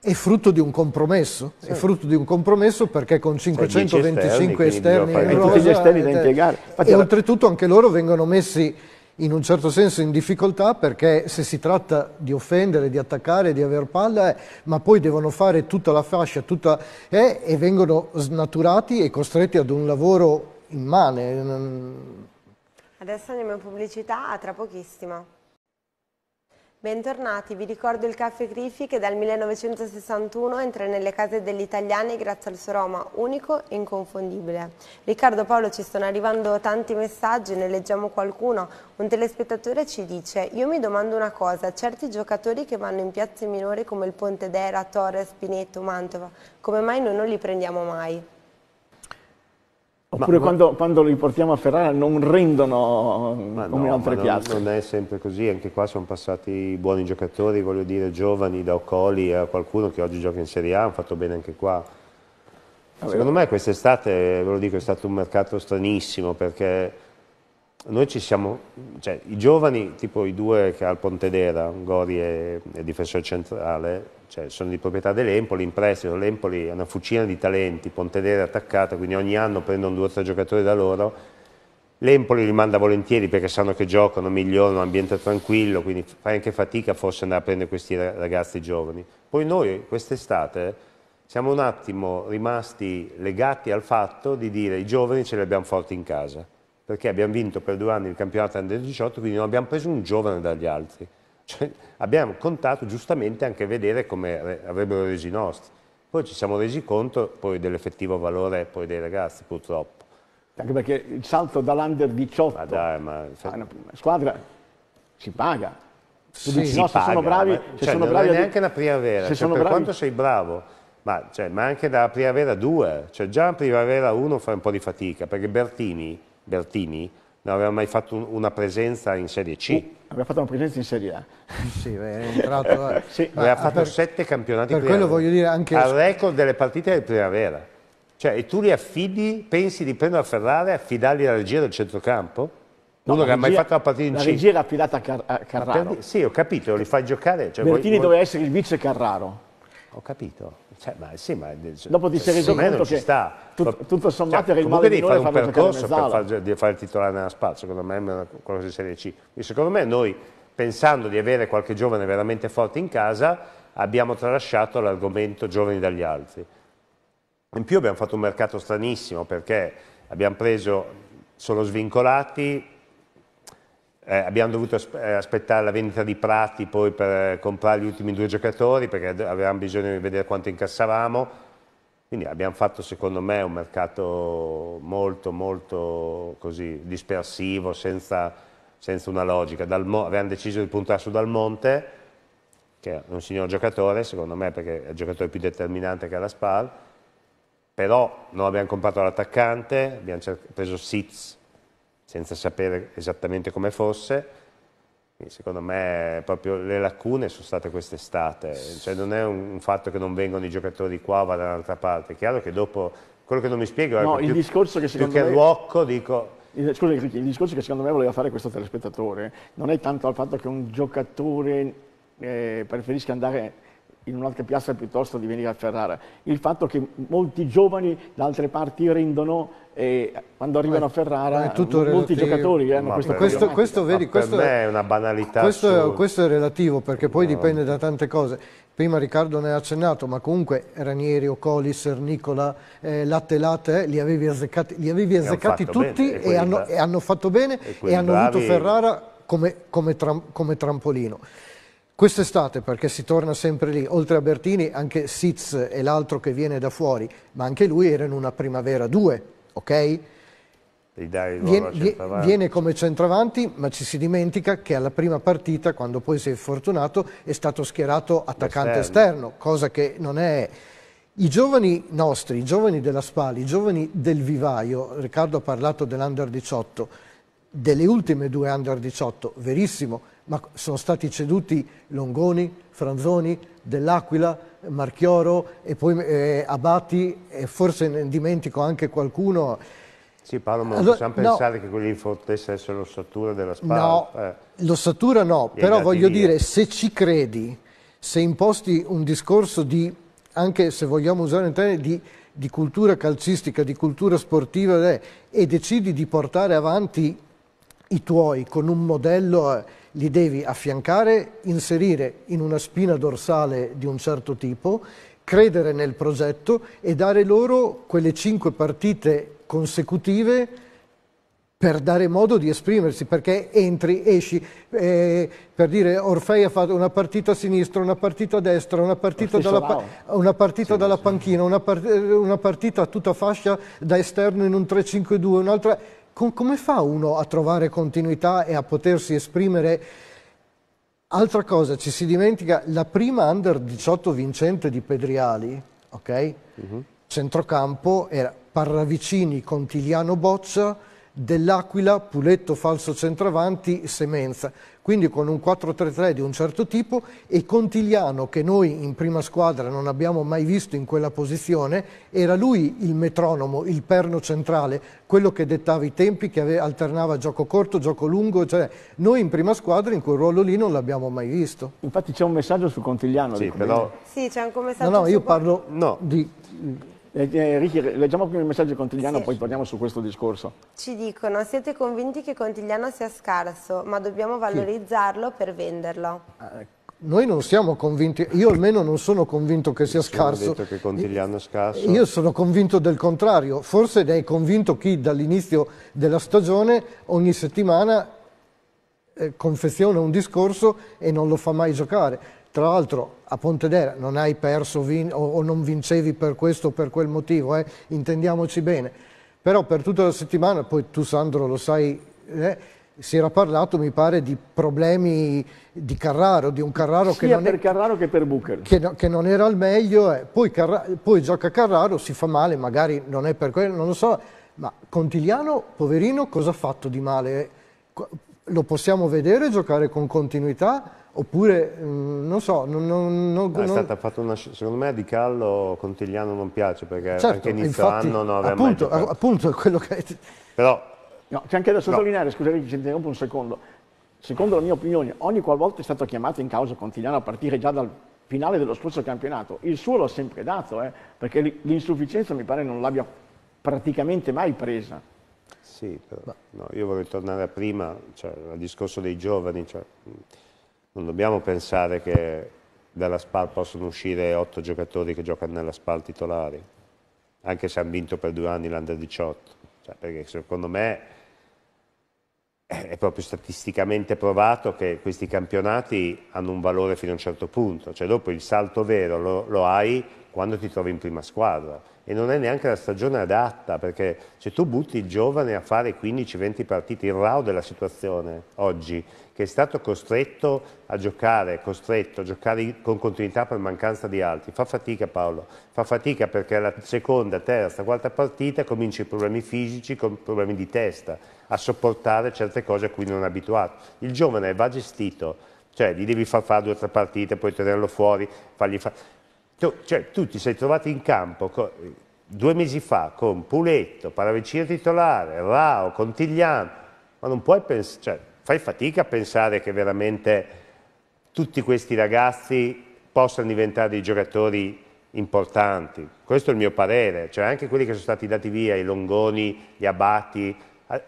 è frutto di un compromesso, sì. è frutto di un compromesso perché con 525 cioè, esterni, esterni in rosa, gli esterni da eh, impiegare. Infatti, e oltretutto anche loro vengono messi in un certo senso in difficoltà perché se si tratta di offendere, di attaccare, di aver palla, eh, ma poi devono fare tutta la fascia tutta, eh, e vengono snaturati e costretti ad un lavoro immane. Adesso andiamo in pubblicità, a tra pochissimo. Bentornati, vi ricordo il Caffè Griffi che dal 1961 entra nelle case degli italiani grazie al suo aroma unico e inconfondibile. Riccardo Paolo ci stanno arrivando tanti messaggi, ne leggiamo qualcuno. Un telespettatore ci dice, io mi domando una cosa, certi giocatori che vanno in piazze minori come il Ponte d'Era, Torres, Spinetto, Mantova, come mai noi non li prendiamo mai? Oppure ma, quando, ma, quando, li portiamo a Ferrara non rendono come no, altre piazze. Non, non, è sempre così, anche qua sono passati buoni giocatori, voglio dire giovani, da Occoli a qualcuno che oggi gioca in Serie A, hanno fatto bene anche qua. Secondo me quest'estate, ve lo dico, è stato un mercato stranissimo perché noi ci siamo, cioè, i giovani, tipo i due che ha il Pontedera, Gori e, e difensore centrale, cioè, sono di proprietà dell'Empoli, in prestito, l'Empoli è una fucina di talenti, Pontedera è attaccata, quindi ogni anno prendono due o tre giocatori da loro, l'Empoli li manda volentieri perché sanno che giocano, migliorano, ambiente tranquillo, quindi fai anche fatica forse andare a prendere questi ragazzi giovani. Poi noi quest'estate siamo un attimo rimasti legati al fatto di dire i giovani ce li abbiamo forti in casa perché abbiamo vinto per due anni il campionato under 18, quindi non abbiamo preso un giovane dagli altri. Cioè, abbiamo contato giustamente anche vedere come avrebbero resi i nostri. Poi ci siamo resi conto dell'effettivo valore dei ragazzi, purtroppo. Anche perché il salto dall'under 18 ma dai, ma... a una squadra si paga. sì, dici, no, se sono bravi, ma... se cioè, sono bravi neanche la primavera, cioè, per bravi... quanto sei bravo, ma, cioè, ma anche dalla primavera 2, cioè già a primavera 1 fa un po' di fatica, perché Bertini Bertini non aveva mai fatto una presenza in Serie C. Uh, aveva fatto una presenza in Serie A. sì, è entrato... A... sì, aveva fatto per, sette campionati per quello voglio dire anche... Al record delle partite di primavera. Cioè, e tu li affidi, pensi di prendere a Ferrari e affidargli la regia del centrocampo? No, Uno che ha mai fatto la partita in C. La regia era affidata a, Car a Carraro. Per, sì, ho capito, li fai giocare. Cioè, Bertini voi, doveva essere il vice Carraro. Ho capito. Cioè, ma sì, ma dopo ti sei reso conto che sta. Tut, cioè, tutto sommato cioè, il male di fare un percorso per far, fare il titolare nella spazio, secondo me è una cosa di Serie C. E secondo me noi, pensando di avere qualche giovane veramente forte in casa, abbiamo tralasciato l'argomento giovani dagli altri. In più abbiamo fatto un mercato stranissimo perché abbiamo preso solo svincolati, eh, abbiamo dovuto eh, aspettare la vendita di Prati poi per eh, comprare gli ultimi due giocatori perché avevamo bisogno di vedere quanto incassavamo. Quindi abbiamo fatto secondo me un mercato molto molto così dispersivo, senza, senza una logica. Dal, avevamo deciso di puntare su Dal Monte, che è un signor giocatore secondo me perché è il giocatore più determinante che ha la SPAL, però non abbiamo comprato l'attaccante, abbiamo preso Sitz senza sapere esattamente come fosse. secondo me proprio le lacune sono state quest'estate, cioè non è un fatto che non vengono i giocatori qua o vadano dall'altra parte, è chiaro che dopo, quello che non mi spiego no, è che il più, discorso che secondo più me... che Rocco dico... Scusa, il discorso che secondo me voleva fare questo telespettatore non è tanto al fatto che un giocatore eh, preferisca andare in un'altra piazza piuttosto di venire a Ferrara. Il fatto che molti giovani da altre parti rendono e quando arrivano a eh, Ferrara molti giocatori eh, hanno eh, questa questo, questo, vedi, questo è una banalità questo, questo, è relativo perché poi no. dipende da tante cose prima Riccardo ne ha accennato ma comunque Ranieri, Ocolis, Sernicola eh, Latte Latte eh, li avevi azzeccati, li avevi azzeccati tutti bene, e, e, hanno, e, hanno, fatto bene e, e hanno bravi... avuto Ferrara come, come, tram, come trampolino Quest'estate, perché si torna sempre lì, oltre a Bertini anche Sitz e l'altro che viene da fuori, ma anche lui era in una primavera 2, ok? Viene, viene, come centravanti, ma ci si dimentica che alla prima partita, quando poi si è fortunato, è stato schierato attaccante esterno, cosa che non è... I giovani nostri, i giovani della Spali, i giovani del vivaio, Riccardo ha parlato dell'Under 18, delle ultime due Under 18, verissimo, ma sono stati ceduti Longoni, Franzoni, Dell'Aquila, Marchioro e poi eh, Abati e forse ne dimentico anche qualcuno. Sì Paolo, ma allora, possiamo no, pensare che quelli di essere l'ossatura della spada? No, eh, l'ossatura no, però voglio via. dire se ci credi, se imposti un discorso di, anche se vogliamo usare un termine, di, di cultura calcistica, di cultura sportiva eh, e decidi di portare avanti i tuoi con un modello eh, li devi affiancare, inserire in una spina dorsale di un certo tipo, credere nel progetto e dare loro quelle cinque partite consecutive per dare modo di esprimersi, perché entri, esci, eh, per dire Orfei ha fatto una partita a sinistra, una partita a destra, una partita dalla, pa una partita sì, dalla sì. panchina, una, par una partita a tutta fascia da esterno in un 3-5-2, un'altra Com come fa uno a trovare continuità e a potersi esprimere? Altra cosa, ci si dimentica, la prima under 18 vincente di Pedriali, ok? Mm -hmm. Centrocampo era Parravicini, Contigliano Boccia, dell'Aquila, Puletto falso centravanti, Semenza. Quindi con un 4-3-3 di un certo tipo e Contigliano, che noi in prima squadra non abbiamo mai visto in quella posizione, era lui il metronomo, il perno centrale, quello che dettava i tempi, che alternava gioco corto, gioco lungo. Cioè noi in prima squadra in quel ruolo lì non l'abbiamo mai visto. Infatti c'è un messaggio su Contigliano. Sì, però... sì c'è anche un messaggio. No, no, io parlo no. di eh, eh, Ricky, leggiamo prima il messaggio di Contigliano, sì. poi torniamo su questo discorso. Ci dicono, siete convinti che Contigliano sia scarso, ma dobbiamo valorizzarlo sì. per venderlo. Ah, eh, noi non siamo convinti, io almeno non sono convinto che sia scarso. Detto che Contigliano è scarso. Io sono convinto del contrario, forse ne è convinto chi dall'inizio della stagione ogni settimana eh, confeziona un discorso e non lo fa mai giocare. Tra l'altro a Pontedera non hai perso o, non vincevi per questo o per quel motivo, eh? intendiamoci bene. Però per tutta la settimana, poi tu Sandro lo sai, eh? si era parlato, mi pare, di problemi di Carraro, di un Carraro che non per è, Carraro che per Booker. Che, no, che non era al meglio, eh. poi, Carraro, poi, gioca Carraro, si fa male, magari non è per quello, non lo so, ma Contigliano, poverino, cosa ha fatto di male? Lo possiamo vedere giocare con continuità? Oppure, mm, non so, non... non, non, ah, non... Una, secondo me a Di Carlo Contigliano non piace, perché certo, anche inizio infatti, anno non aveva appunto, mai giocato. Appunto, quello che... Però... No, c'è anche da sottolineare, no. scusate, ci interrompo un secondo. Secondo la mia opinione, ogni qualvolta è stato chiamato in causa Contigliano a partire già dal finale dello scorso campionato, il suo l'ho sempre dato, eh, perché l'insufficienza mi pare non l'abbia praticamente mai presa. Sì, però no, io vorrei tornare a prima, cioè, al discorso dei giovani. Cioè, non dobbiamo pensare che dalla SPAL possono uscire otto giocatori che giocano nella SPAL titolari, anche se hanno vinto per due anni l'Under 18, cioè, perché secondo me è proprio statisticamente provato che questi campionati hanno un valore fino a un certo punto, cioè dopo il salto vero lo, lo hai quando ti trovi in prima squadra e non è neanche la stagione adatta perché se tu butti il giovane a fare 15-20 partite, il rao della situazione oggi che è stato costretto a giocare, costretto a giocare con continuità per mancanza di altri, fa fatica Paolo, fa fatica perché alla seconda, terza, quarta partita cominci problemi fisici, con problemi di testa, a sopportare certe cose a cui non è abituato. Il giovane va gestito, cioè gli devi far fare due o tre partite, poi tenerlo fuori, fargli fare tu, cioè, tu ti sei trovato in campo con, due mesi fa con Puletto, Paravicino titolare, Rao, Contigliano, ma non puoi pensare, cioè, fai fatica a pensare che veramente tutti questi ragazzi possano diventare dei giocatori importanti. Questo è il mio parere, cioè anche quelli che sono stati dati via, i Longoni, gli Abati,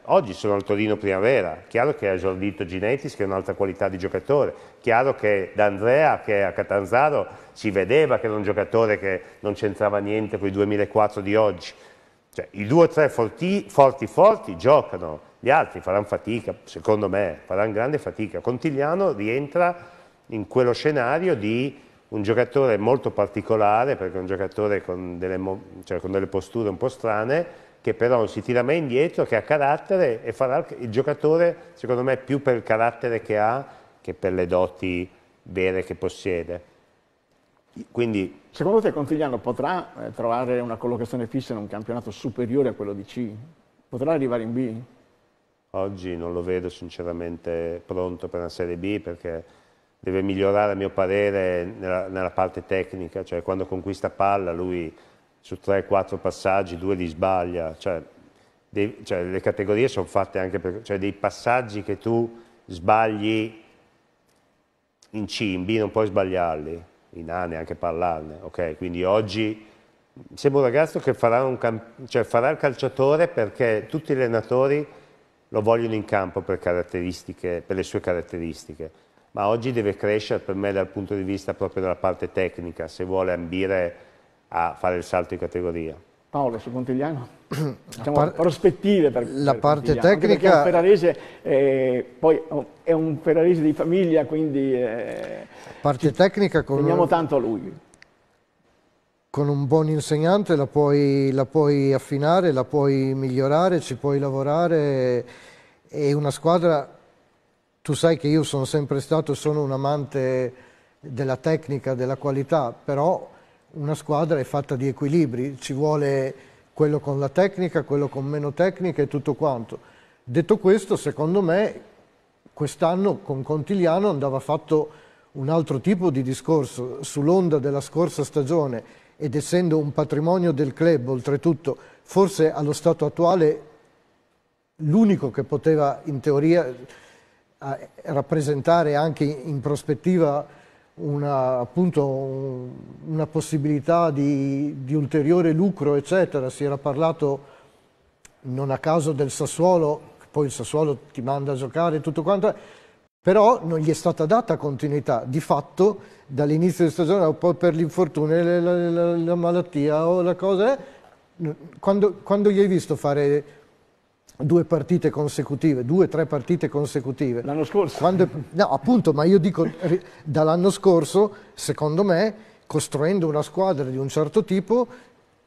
Oggi sono al Torino Primavera, chiaro che ha esordito Ginetis che è un'altra qualità di giocatore, chiaro che D'Andrea che è a Catanzaro si vedeva che era un giocatore che non c'entrava niente con i 2004 di oggi. Cioè, I due o tre forti, forti forti giocano, gli altri faranno fatica, secondo me, faranno grande fatica. Contigliano rientra in quello scenario di un giocatore molto particolare, perché è un giocatore con delle, cioè, con delle posture un po' strane, che però non si tira mai indietro, che ha carattere e farà il giocatore, secondo me, più per il carattere che ha che per le doti vere che possiede. Quindi, Secondo te Contigliano potrà eh, trovare una collocazione fissa in un campionato superiore a quello di C? Potrà arrivare in B? Oggi non lo vedo sinceramente pronto per una Serie B perché deve migliorare a mio parere nella, nella parte tecnica, cioè quando conquista palla lui su 3-4 passaggi, due li sbaglia, cioè, dei, cioè, le categorie sono fatte anche per cioè, dei passaggi che tu sbagli in C, in B non puoi sbagliarli, in A neanche parlarne, ok? Quindi oggi sembra un ragazzo che farà, un cioè, farà il calciatore perché tutti gli allenatori lo vogliono in campo per, per le sue caratteristiche, ma oggi deve crescere per me dal punto di vista proprio della parte tecnica, se vuole ambire a fare il salto di categoria. Paolo, su Pontigliano? Diciamo, par prospettive per La per parte tecnica... Perché Ferrarese eh, poi oh, è un Ferrarese di famiglia, quindi... Eh, parte tecnica... Con... Teniamo tanto a lui. Con un buon insegnante la puoi, la puoi affinare, la puoi migliorare, ci puoi lavorare e una squadra... Tu sai che io sono sempre stato, sono un amante della tecnica, della qualità, però una squadra è fatta di equilibri, ci vuole quello con la tecnica, quello con meno tecnica e tutto quanto. Detto questo, secondo me, quest'anno con Contigliano andava fatto un altro tipo di discorso sull'onda della scorsa stagione ed essendo un patrimonio del club, oltretutto, forse allo stato attuale l'unico che poteva in teoria rappresentare anche in prospettiva una, appunto, una possibilità di, di, ulteriore lucro, eccetera. Si era parlato non a caso del Sassuolo, poi il Sassuolo ti manda a giocare e tutto quanto, però non gli è stata data continuità. Di fatto, dall'inizio di stagione, o poi per l'infortunio, la, la, la, la malattia o la cosa, quando, quando gli hai visto fare due partite consecutive, due o tre partite consecutive. L'anno scorso? Quando, no, appunto, ma io dico dall'anno scorso, secondo me, costruendo una squadra di un certo tipo,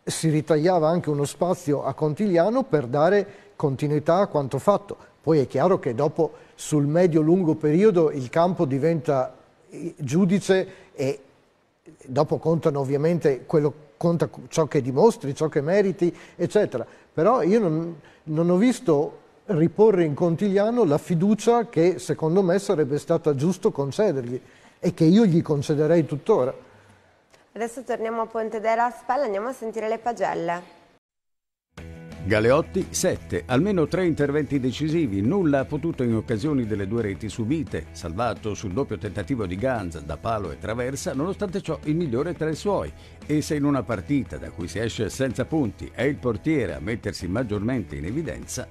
si ritagliava anche uno spazio a Contigliano per dare continuità a quanto fatto. Poi è chiaro che dopo, sul medio-lungo periodo, il campo diventa giudice e dopo contano ovviamente quello, conta ciò che dimostri, ciò che meriti, eccetera però io non, non ho visto riporre in Contigliano la fiducia che secondo me sarebbe stata giusto concedergli e che io gli concederei tuttora. Adesso torniamo a Ponte della Spalla, andiamo a sentire le pagelle. Galeotti 7, almeno 3 interventi decisivi, nulla ha potuto in occasione delle due reti subite, salvato sul doppio tentativo di Ganz da palo e traversa, nonostante ciò il migliore tra i suoi. E se in una partita da cui si esce senza punti è il portiere a mettersi maggiormente in evidenza,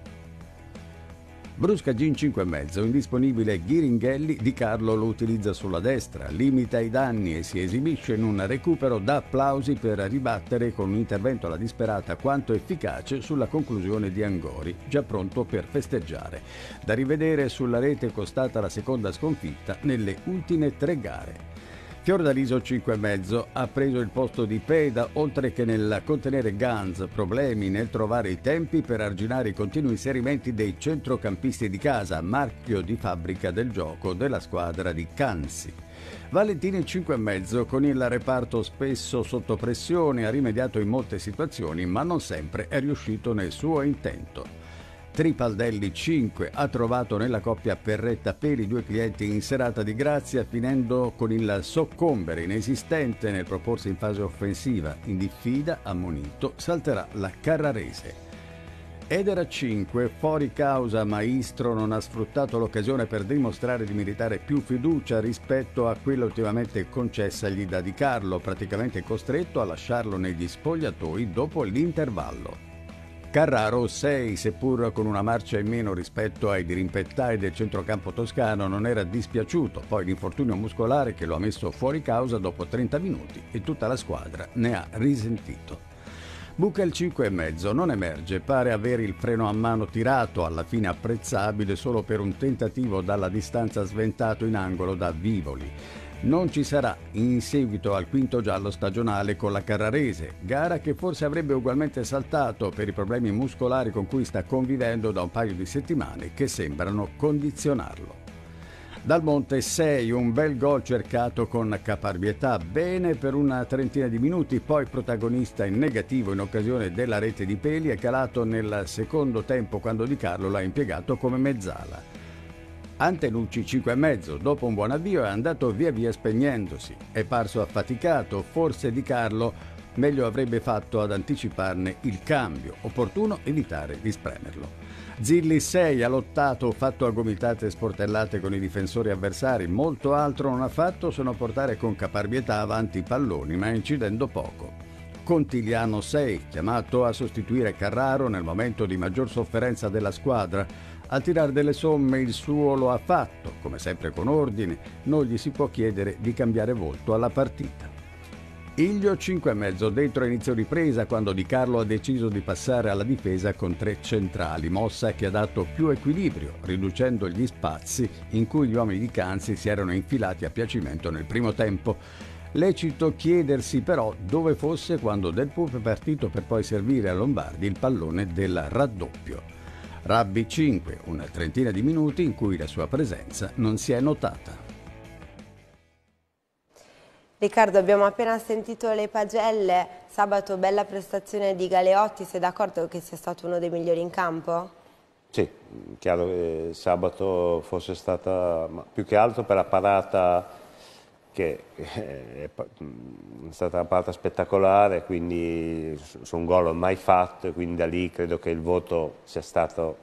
Brusca Gin 5,5, indisponibile Ghiringhelli, Di Carlo lo utilizza sulla destra, limita i danni e si esibisce in un recupero da applausi per ribattere con un intervento alla disperata quanto efficace sulla conclusione di Angori, già pronto per festeggiare. Da rivedere sulla rete costata la seconda sconfitta nelle ultime tre gare. Fiordaliso 5 e mezzo ha preso il posto di Peda oltre che nel contenere Gans, problemi nel trovare i tempi per arginare i continui inserimenti dei centrocampisti di casa, marchio di fabbrica del gioco della squadra di Cansi. Valentini 5 e mezzo con il reparto spesso sotto pressione ha rimediato in molte situazioni ma non sempre è riuscito nel suo intento. Tripaldelli 5 ha trovato nella coppia Perretta per i due clienti in serata di grazia finendo con il soccombere inesistente nel proporsi in fase offensiva. In diffida, ammonito, salterà la Carrarese. Ed era 5, fuori causa Maestro, non ha sfruttato l'occasione per dimostrare di meritare più fiducia rispetto a quella ultimamente concessagli da Di Carlo, praticamente costretto a lasciarlo negli spogliatoi dopo l'intervallo. Carraro 6, seppur con una marcia in meno rispetto ai dirimpettai del centrocampo toscano, non era dispiaciuto, poi l'infortunio muscolare che lo ha messo fuori causa dopo 30 minuti e tutta la squadra ne ha risentito. Buca il 5,5, non emerge, pare avere il freno a mano tirato, alla fine apprezzabile solo per un tentativo dalla distanza sventato in angolo da Vivoli non ci sarà in seguito al quinto giallo stagionale con la Carrarese, gara che forse avrebbe ugualmente saltato per i problemi muscolari con cui sta convivendo da un paio di settimane che sembrano condizionarlo. Dal Monte 6, un bel gol cercato con caparbietà, bene per una trentina di minuti, poi protagonista in negativo in occasione della rete di Peli è calato nel secondo tempo quando Di Carlo l'ha impiegato come mezzala. Antelucci 5,5 dopo un buon avvio è andato via via spegnendosi. È parso affaticato, forse di Carlo meglio avrebbe fatto ad anticiparne il cambio, opportuno evitare di spremerlo. Zilli 6 ha lottato, fatto a gomitate e sportellate con i difensori avversari, molto altro non ha fatto se non portare con caparbietà avanti i palloni, ma incidendo poco. Contigliano 6, chiamato a sostituire Carraro nel momento di maggior sofferenza della squadra, al tirare delle somme il suo lo ha fatto, come sempre con ordine, non gli si può chiedere di cambiare volto alla partita. Ilio 5,5 dentro a inizio ripresa quando Di Carlo ha deciso di passare alla difesa con tre centrali, mossa che ha dato più equilibrio, riducendo gli spazi in cui gli uomini di Canzi si erano infilati a piacimento nel primo tempo. Lecito chiedersi però dove fosse quando Del Pup è partito per poi servire a Lombardi il pallone del raddoppio. Rabbi 5, una trentina di minuti in cui la sua presenza non si è notata. Riccardo, abbiamo appena sentito le pagelle. Sabato bella prestazione di Galeotti, sei d'accordo che sia stato uno dei migliori in campo? Sì, chiaro che sabato fosse stata più che altro per la parata che eh, è stata una parte spettacolare, quindi su un gol mai fatto, quindi da lì credo che il voto sia stato...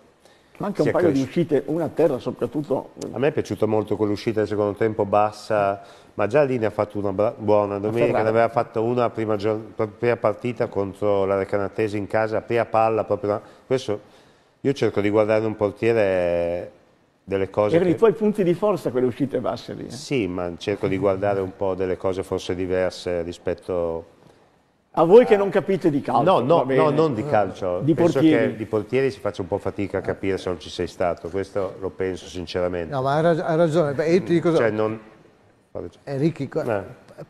Ma anche un paio cresci... di uscite, una a terra soprattutto. Eh. A me è piaciuto molto quell'uscita del secondo tempo bassa, ma già lì ne ha fatto una buona domenica, ne aveva fatto una prima, prima partita contro la Recanatese in casa, prima palla, proprio... Questo io cerco di guardare un portiere delle cose... Erano che... i tuoi punti di forza quelle uscite basse lì. Eh? Sì, ma cerco di guardare un po' delle cose forse diverse rispetto... A voi a... che non capite di calcio. No, no, no non di calcio. Di penso portieri. che di portieri si faccia un po' fatica a capire se non ci sei stato. Questo lo penso sinceramente. No, ma hai ragione. Beh, io ti dico... Cioè, non... Enrico, eh, eh.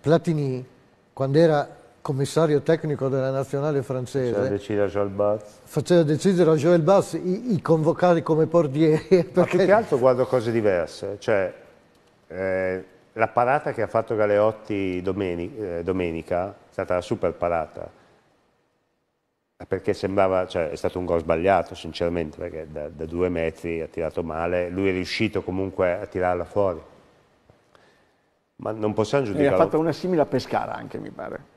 Platini, quando era commissario tecnico della nazionale francese, faceva decidere a Joel Batz, i, i convocati come portieri. Ma più che altro guardo cose diverse, cioè eh, la parata che ha fatto Galeotti domeni, eh, domenica è stata la super parata, eh, perché sembrava, cioè è stato un gol sbagliato sinceramente, perché da, da due metri ha tirato male, lui è riuscito comunque a tirarla fuori. Ma non possiamo giudicare. ha fatto una simile a Pescara anche, mi pare.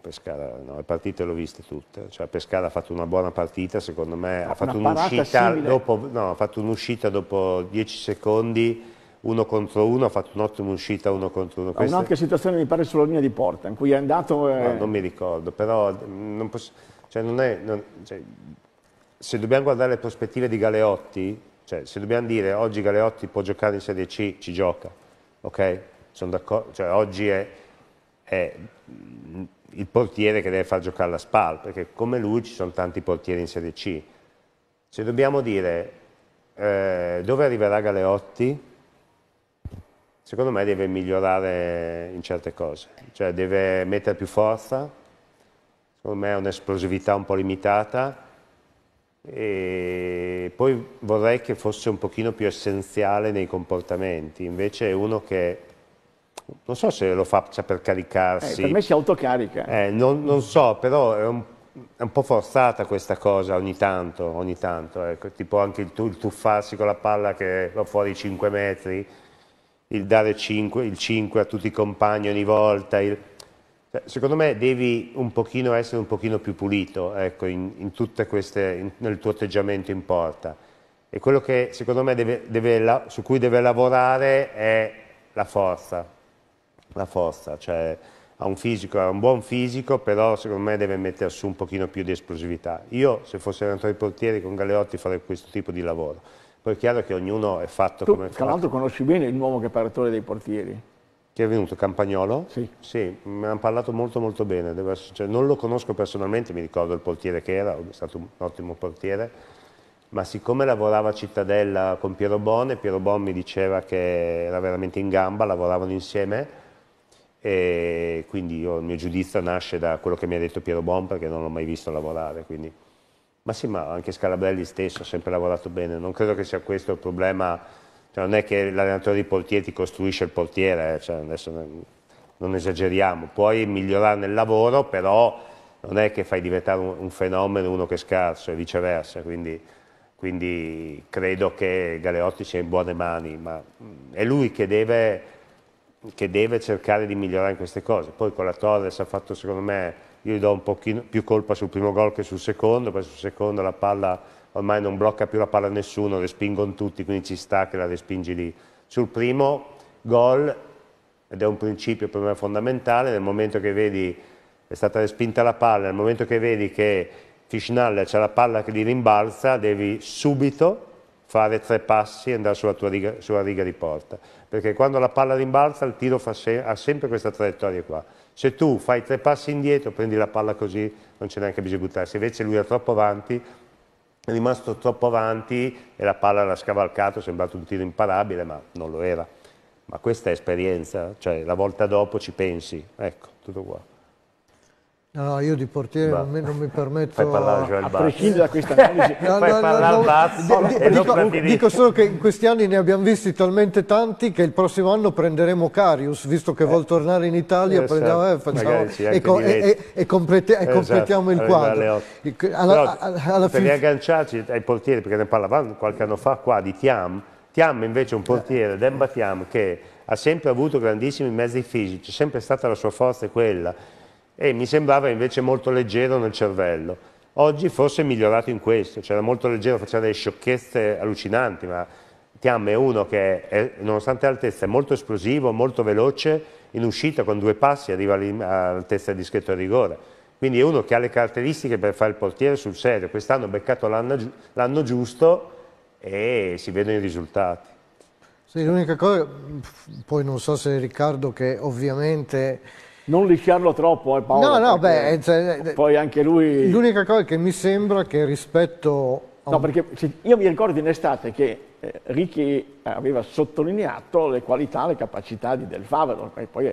Pescara, no, le partite l'ho viste tutte, cioè Pescara ha fatto una buona partita, secondo me, ha fatto un'uscita un dopo, no, un dopo 10 secondi, uno contro uno, ha fatto un'ottima uscita uno contro uno. Questa... Un'altra situazione mi pare sulla linea di porta, in cui è andato... E... Eh, no, non mi ricordo, però mm, non posso... cioè, non è, non... Cioè, se dobbiamo guardare le prospettive di Galeotti, cioè, se dobbiamo dire oggi Galeotti può giocare in Serie C, ci gioca, ok? Sono d'accordo, cioè oggi è, è mm, il portiere che deve far giocare la SPAL, perché come lui ci sono tanti portieri in Serie C. Se dobbiamo dire eh, dove arriverà Galeotti, secondo me deve migliorare in certe cose, cioè deve mettere più forza, secondo me è un'esplosività un po' limitata e poi vorrei che fosse un pochino più essenziale nei comportamenti, invece è uno che non so se lo faccia cioè, per caricarsi. Eh, per me si autocarica. Eh, non, non, so, però è un, è un, po' forzata questa cosa ogni tanto, ogni tanto ecco. tipo anche il, il, tuffarsi con la palla che va fuori 5 metri, il dare 5, il 5 a tutti i compagni ogni volta. Il... Cioè, secondo me devi un pochino essere un pochino più pulito ecco, in, in queste, in, nel tuo atteggiamento in porta. E quello che secondo me deve, deve, su cui deve lavorare è la forza, la forza, cioè ha un, fisico, ha un buon fisico, però secondo me deve mettere su un pochino più di esplosività. Io se fossi allenatore di portieri con Galeotti farei questo tipo di lavoro. Poi è chiaro che ognuno è fatto tu, come fa. Tra l'altro conosci bene il nuovo preparatore dei portieri. Che è venuto Campagnolo? Sì. Sì, mi hanno parlato molto molto bene. cioè, non lo conosco personalmente, mi ricordo il portiere che era, è stato un ottimo portiere, ma siccome lavorava a Cittadella con Piero Bon e Piero Bon mi diceva che era veramente in gamba, lavoravano insieme, e quindi io, il mio giudizio nasce da quello che mi ha detto Piero Bon perché non l'ho mai visto lavorare. Quindi. Ma sì, ma anche Scalabrelli stesso ha sempre lavorato bene, non credo che sia questo il problema, cioè, non è che l'allenatore di portieri ti costruisce il portiere, eh, cioè, adesso non esageriamo, puoi migliorare nel lavoro, però non è che fai diventare un, un fenomeno uno che è scarso e viceversa, quindi, quindi credo che Galeotti sia in buone mani, ma è lui che deve che deve cercare di migliorare in queste cose. Poi con la Torres ha fatto secondo me, io gli do un pochino più colpa sul primo gol che sul secondo, perché sul secondo la palla ormai non blocca più la palla a nessuno, respingono tutti, quindi ci sta che la respingi lì. Sul primo gol, ed è un principio per me fondamentale, nel momento che vedi è stata respinta la palla, nel momento che vedi che Fischnaller c'è la palla che gli rimbalza, devi subito fare tre passi e andare sulla, riga, sulla riga di porta, perché quando la palla rimbalza il tiro se ha sempre questa traiettoria qua. Se tu fai tre passi indietro, prendi la palla così, non c'è neanche bisogno di buttare. Se invece lui era troppo avanti, è rimasto troppo avanti e la palla l'ha scavalcato, è sembrato un tiro imparabile, ma non lo era. Ma questa è esperienza, cioè la volta dopo ci pensi, ecco, tutto qua. No, io di portiere non mi, non mi, permetto. Fai parlare a, a prescindere da questa analisi, no, fai no, parlare no, Bazzo no. Di, dico, dico, solo che in questi anni ne abbiamo visti talmente tanti che il prossimo anno prenderemo Carius, visto che eh. vuol tornare in Italia, esatto. prendiamo, eh, facciamo, e, co e, e, complete, esatto. e, completiamo il eh, quadro. Alla, alla, alla per fin... riagganciarci ai portieri, perché ne parlavamo qualche anno fa qua di Tiam, Tiam invece è un eh. portiere, Demba Tiam, che ha sempre avuto grandissimi mezzi fisici, sempre stata la sua forza è quella e mi sembrava invece molto leggero nel cervello. Oggi forse è migliorato in questo, cioè era molto leggero, faceva delle sciocchezze allucinanti, ma Tiam è uno che è, nonostante l'altezza è molto esplosivo, molto veloce, in uscita con due passi arriva all'altezza di dischetto a rigore. Quindi è uno che ha le caratteristiche per fare il portiere sul serio. Quest'anno ha beccato l'anno giusto e si vedono i risultati. Sì, l'unica cosa, poi non so se Riccardo che ovviamente non lisciarlo troppo, eh, Paolo. No, no, beh, eh, cioè, eh, eh, poi anche lui... L'unica cosa che mi sembra che rispetto... A... No, perché io mi ricordo in estate che Ricchi aveva sottolineato le qualità, le capacità di Del Favero, e poi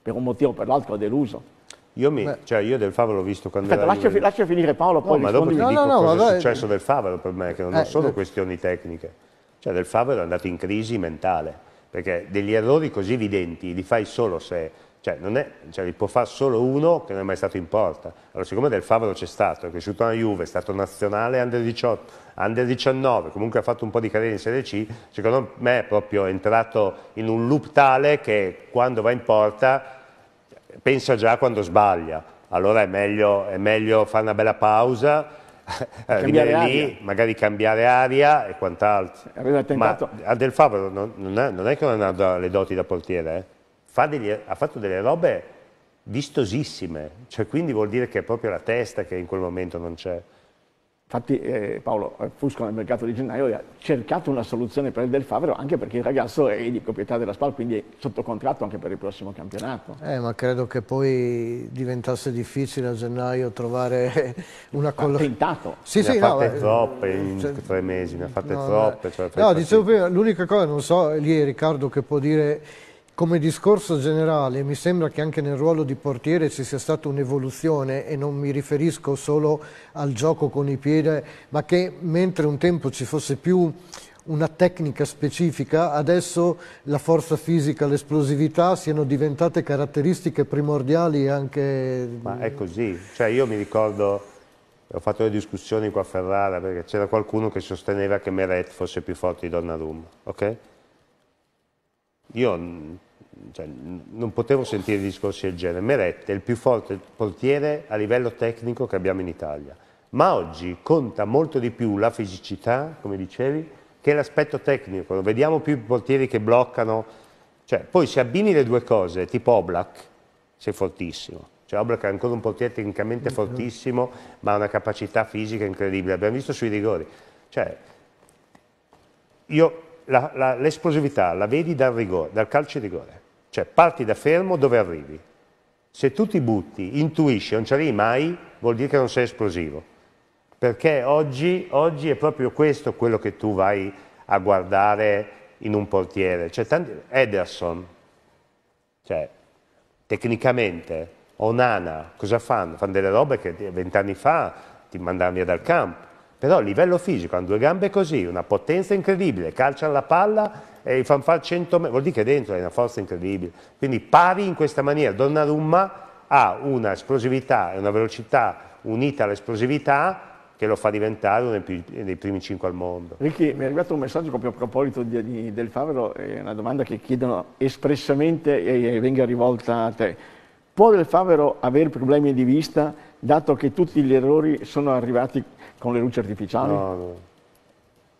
per un motivo o per l'altro ha deluso. Io, mi, cioè io Del Favaro l'ho visto quando Aspetta, lascia, lascia, finire Paolo, poi no, ma dopo ti no, dico no, cosa vabbè. è successo Del Favaro per me, che non eh, sono eh. questioni tecniche. Cioè Del Favaro è andato in crisi mentale, perché degli errori così evidenti li fai solo se cioè, non è, cioè, li può fare solo uno che non è mai stato in porta. Allora, siccome Del Favaro c'è stato, è cresciuto una Juve, è stato nazionale under 18, under 19, comunque ha fatto un po' di carriera in Serie C, secondo me è proprio entrato in un loop tale che quando va in porta pensa già quando sbaglia. Allora è meglio, è meglio fare una bella pausa, rimanere lì, aria. magari cambiare aria e quant'altro. Ma a Del Favaro non, non, è, non, è, che non ha le doti da portiere, eh? fa degli, ha fatto delle robe vistosissime, cioè quindi vuol dire che è proprio la testa che in quel momento non c'è. Infatti eh, Paolo eh, Fusco nel mercato di gennaio ha cercato una soluzione per il Del Favero anche perché il ragazzo è di proprietà della SPAL, quindi è sotto contratto anche per il prossimo campionato. Eh, ma credo che poi diventasse difficile a gennaio trovare una collocazione. Ha tentato. Sì, ne sì, ha fatte no, eh, troppe in cioè, tre mesi, ne ha fatte no, troppe. Eh. Cioè, no, dicevo prima, l'unica cosa, non so, lì è Riccardo che può dire come discorso generale mi sembra che anche nel ruolo di portiere ci sia stata un'evoluzione e non mi riferisco solo al gioco con i piedi, ma che mentre un tempo ci fosse più una tecnica specifica, adesso la forza fisica, l'esplosività siano diventate caratteristiche primordiali anche... Ma è così, cioè io mi ricordo, ho fatto le discussioni qua a Ferrara perché c'era qualcuno che sosteneva che Meret fosse più forte di Donnarumma, ok? Io cioè, non potevo sentire discorsi del genere. Meret è il più forte portiere a livello tecnico che abbiamo in Italia, ma oggi conta molto di più la fisicità, come dicevi, che l'aspetto tecnico. Vediamo più portieri che bloccano, cioè, poi se abbini le due cose, tipo Oblak, sei fortissimo. Cioè Oblak è ancora un portiere tecnicamente sì. fortissimo, ma ha una capacità fisica incredibile. Abbiamo visto sui rigori. Cioè, l'esplosività la, la, la vedi dal, rigore, dal calcio di rigore cioè parti da fermo dove arrivi. Se tu ti butti, intuisci, non ci arrivi mai, vuol dire che non sei esplosivo. Perché oggi, oggi è proprio questo quello che tu vai a guardare in un portiere. Cioè, tanti, Ederson, cioè, tecnicamente, Onana, cosa fanno? Fanno delle robe che vent'anni fa ti mandavano via dal campo. Però a livello fisico hanno due gambe così, una potenza incredibile, calciano la palla e i fanfar 100 metri, vuol dire che dentro è una forza incredibile. Quindi pari in questa maniera, Donnarumma ha una esplosività e una velocità unita all'esplosività che lo fa diventare uno dei primi cinque al mondo. Ricchi, mi è arrivato un messaggio proprio a proposito di, di, del Favaro, è una domanda che chiedono espressamente e, e venga rivolta a te. Può del Favaro avere problemi di vista, dato che tutti gli errori sono arrivati con le luci artificiali? No, no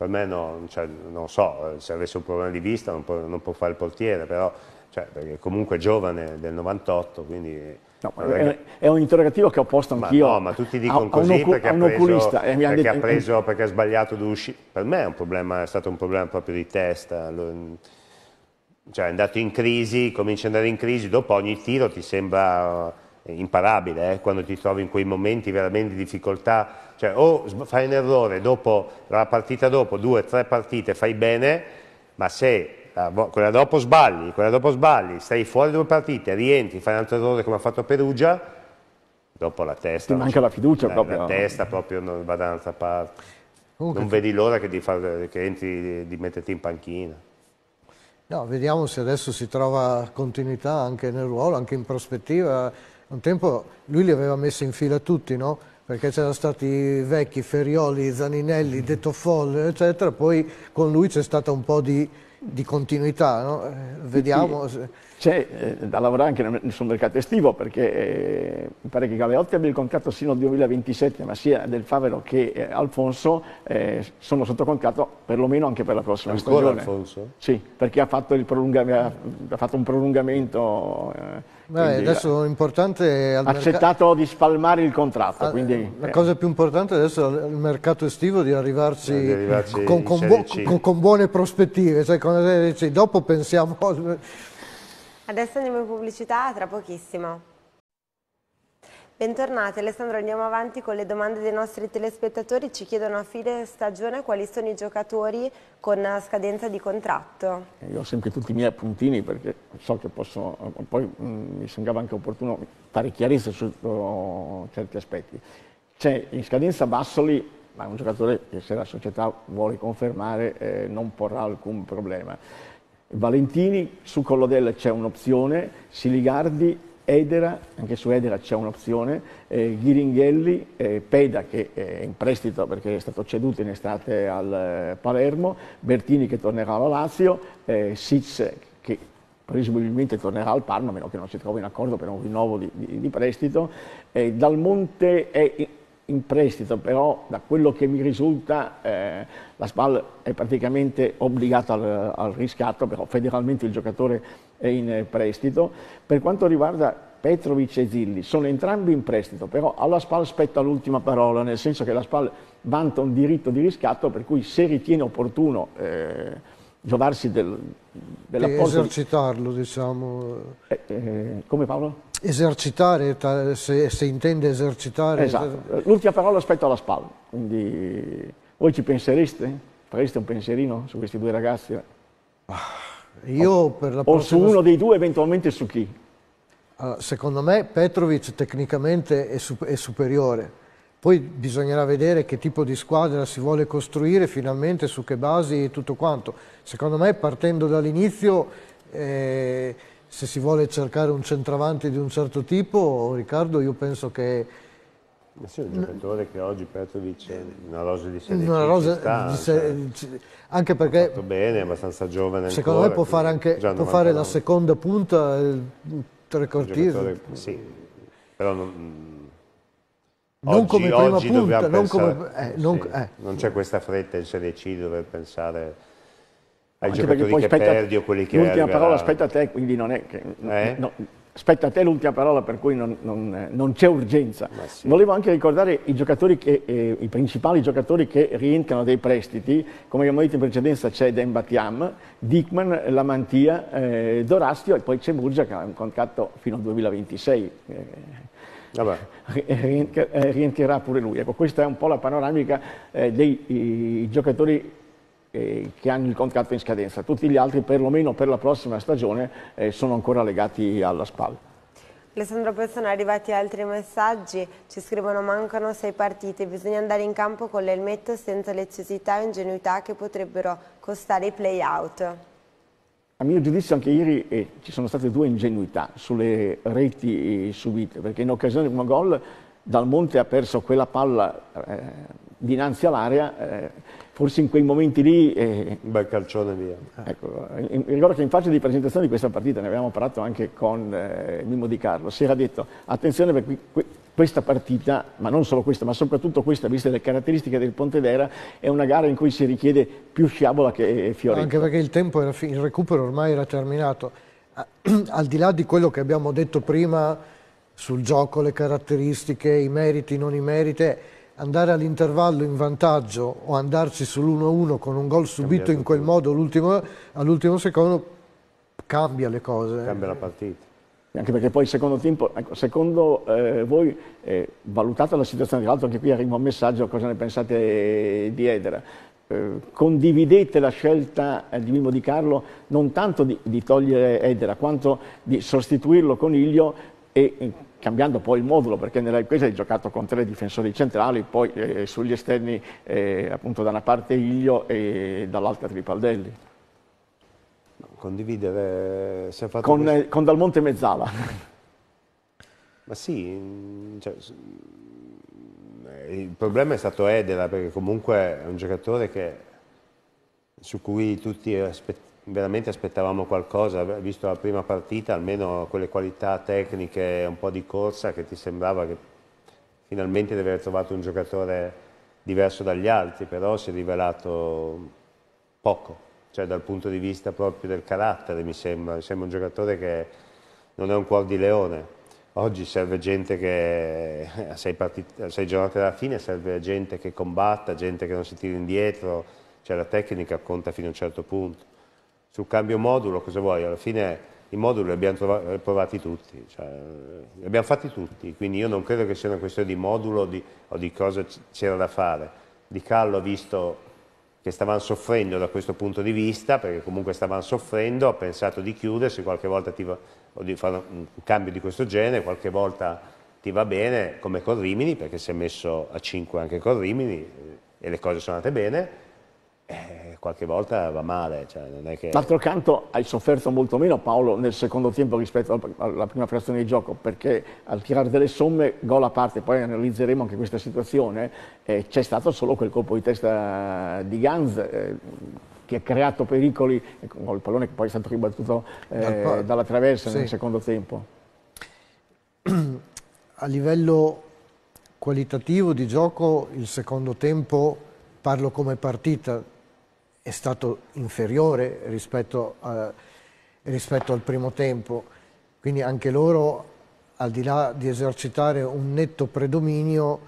per me no, cioè, non so, se avesse un problema di vista non può, non può fare il portiere, però cioè, perché comunque è giovane del 98, quindi... No, è, è, un interrogativo che ho posto anch'io. No, ma tutti dicono così a perché, ha preso, perché detto, ha eh, preso, perché ha sbagliato due uscite. Per me è, problema, è, stato un problema proprio di testa. Cioè, è andato in crisi, comincia ad andare in crisi, dopo ogni tiro ti sembra imparabile, eh? quando ti trovi in quei momenti veramente di difficoltà cioè o fai un errore, dopo, la partita dopo, due, tre partite fai bene, ma se quella dopo sbagli, quella dopo sbagli, stai fuori due partite, rientri, fai un altro errore come ha fatto Perugia, dopo la testa... Ti manca la fiducia eh, la, proprio. La testa proprio non va da un'altra parte. Uh, non vedi l'ora che, che, entri, di metterti in panchina. No, vediamo se adesso si trova continuità anche nel ruolo, anche in prospettiva. Un tempo lui li aveva messi in fila tutti, no? perché c'erano stati vecchi, Ferioli, Zaninelli, Detto Toffol, eccetera, poi con lui c'è stata un po' di, di continuità, no? Eh, vediamo c'è eh, da lavorare anche nel, sul mercato estivo perché eh, mi pare che Galeotti abbia il contratto sino al 2027 ma sia Del Favero che eh, Alfonso eh, sono sotto contratto perlomeno anche per la prossima Ancora stagione. Alfonso? Sì, perché ha fatto, ha, ha fatto un prolungamento eh, Beh, adesso l'importante è Ha accettato di spalmare il contratto. A, ah, quindi, eh, la eh. cosa più importante adesso è il mercato estivo di arrivarci, di arrivarci con, con, con, con, buone prospettive. Cioè, dici, dopo pensiamo Adesso andiamo in pubblicità, tra pochissimo. Bentornati Alessandro, andiamo avanti con le domande dei nostri telespettatori, ci chiedono a fine stagione quali sono i giocatori con scadenza di contratto. Eh, io ho sempre tutti i miei appuntini perché so che posso, poi mh, mm, mi sembrava anche opportuno fare chiarezza su uh, certi aspetti. C'è in scadenza Bassoli, ma è un giocatore che se la società vuole confermare eh, non porrà alcun problema. Valentini, su Collodella c'è un'opzione, Siligardi, Edera, anche su Edera c'è un'opzione, eh, Ghiringhelli, eh, Peda che è in prestito perché è stato ceduto in estate al eh, Palermo, Bertini che tornerà alla Lazio, eh, Sitz che presumibilmente tornerà al Parma, a meno che non si trovi un accordo per un rinnovo di, di, di prestito, eh, Monte è In, in prestito, però da quello che mi risulta eh, la SPAL è praticamente obbligata al, al, riscatto, però federalmente il giocatore è in prestito. Per quanto riguarda Petrovic e Zilli, sono entrambi in prestito, però alla SPAL spetta l'ultima parola, nel senso che la SPAL vanta un diritto di riscatto, per cui se ritiene opportuno... Eh, giovarsi del, dell'apporto... Esercitarlo, diciamo. Eh, eh, come Paolo? esercitare, se, se intende esercitare. Esatto, l'ultima parola aspetto alla spalla, quindi voi ci pensereste? Fareste un pensierino su questi due ragazzi? Ah, io o, per la o prossima... O su uno dei due, eventualmente su chi? Ah, secondo me Petrovic tecnicamente è, su è superiore. Poi bisognerà vedere che tipo di squadra si vuole costruire finalmente, su che basi e tutto quanto. Secondo me partendo dall'inizio eh, se si vuole cercare un centravanti di un certo tipo, Riccardo, io penso che... Ma sì, un giocatore che oggi Petrovic una rosa di serie una rosa sta, di se... cioè, anche perché... Fatto bene, è abbastanza giovane Secondo ancora, me può fare anche può fare la seconda punta, eh, tre quartieri. Sì, però non... Non oggi, come prima punta, non, come, eh, non, sì, eh. non c'è questa fretta in Serie C dover pensare ai Anche giocatori poi che spetta, perdi o quelli che L'ultima parola aspetta a te, quindi non è che... Eh? No, spetta a te l'ultima parola per cui non, non, non c'è urgenza. Sì. Volevo anche ricordare i, che, eh, i principali giocatori che rientrano dei prestiti, come abbiamo detto in precedenza c'è Dembatiam, Dickman, Lamantia, eh, Dorastio e poi c'è Murgia che ha un contratto fino al 2026. Eh, eh, rientrerà pure lui. Ecco, questa è un po' la panoramica eh, dei giocatori eh, che hanno il contratto in scadenza, tutti gli altri perlomeno per la prossima stagione eh, sono ancora legati alla spalla. Alessandro sono arrivati altri messaggi, ci scrivono mancano sei partite, bisogna andare in campo con l'elmetto senza leziosità e ingenuità che potrebbero costare i play-out. A mio giudizio anche ieri eh, ci sono state due ingenuità sulle reti eh, subite, perché in occasione di un gol Dalmonte ha perso quella palla eh, dinanzi all'area eh, forse in quei momenti lì... Eh, un bel calcione via. Eh, ecco, ricordo che in fase di presentazione di questa partita, ne avevamo parlato anche con eh, Mimmo Di Carlo, si era detto attenzione perché qui, questa partita, ma non solo questa, ma soprattutto questa, viste le caratteristiche del Pontevera, è una gara in cui si richiede più sciabola che eh, fiori. Anche perché il tempo era finito, il recupero ormai era terminato. Al di là di quello che abbiamo detto prima sul gioco, le caratteristiche, i meriti, non i meriti, andare all'intervallo in vantaggio o andarci sull'1-1 con un gol subito in quel modo all'ultimo secondo cambia le cose. Cambia la partita. Anche perché poi il secondo tempo, ecco, secondo eh, voi, eh, valutata la situazione, tra l'altro anche qui arriva un messaggio, cosa ne pensate di Edera? Eh, condividete la scelta eh, di Mimmo Di Carlo non tanto di, di togliere Edera quanto di sostituirlo con Ilio e eh, cambiando poi il modulo, perché nella ripresa hai giocato con tre difensori centrali, poi eh, sugli esterni eh, appunto da una parte Iglio e dall'altra Tripaldelli. Condividere, eh, si è fatto con, questo... Eh, con Dalmonte Mezzala. Ma sì, mm, cioè, eh, il problema è stato Edela, perché comunque è un giocatore che, su cui tutti aspettavano veramente aspettavamo qualcosa, visto la prima partita, almeno quelle qualità tecniche, un po' di corsa che ti sembrava che finalmente di aver trovato un giocatore diverso dagli altri, però si è rivelato poco, cioè dal punto di vista proprio del carattere mi sembra, mi sembra un giocatore che non è un cuor di leone. Oggi serve gente che eh, a sei, partite, a sei giornate dalla fine serve gente che combatta, gente che non si tira indietro, cioè la tecnica conta fino a un certo punto sul cambio modulo, cosa vuoi? Alla fine i moduli li abbiamo provati tutti, cioè, li abbiamo fatti tutti, quindi io non credo che sia una questione di modulo di, o di cosa c'era da fare. Di Callo ho visto che stavano soffrendo da questo punto di vista, perché comunque stavano soffrendo, ha pensato di chiudersi, qualche volta ti va, o di fare un cambio di questo genere, qualche volta ti va bene, come con Rimini, perché si è messo a 5 anche con Rimini eh, e le cose sono andate bene. Eh, qualche volta va male. Cioè che... D'altro canto hai sofferto molto meno Paolo nel secondo tempo rispetto alla prima frazione di gioco perché al tirare delle somme, gol a parte, poi analizzeremo anche questa situazione, eh, c'è stato solo quel colpo di testa di Ganz. Eh, che ha creato pericoli con il pallone che poi è stato ribattuto eh, dalla traversa sì. nel secondo tempo. A livello qualitativo di gioco il secondo tempo, parlo come partita, è stato inferiore rispetto, a, rispetto al primo tempo, quindi anche loro al di là di esercitare un netto predominio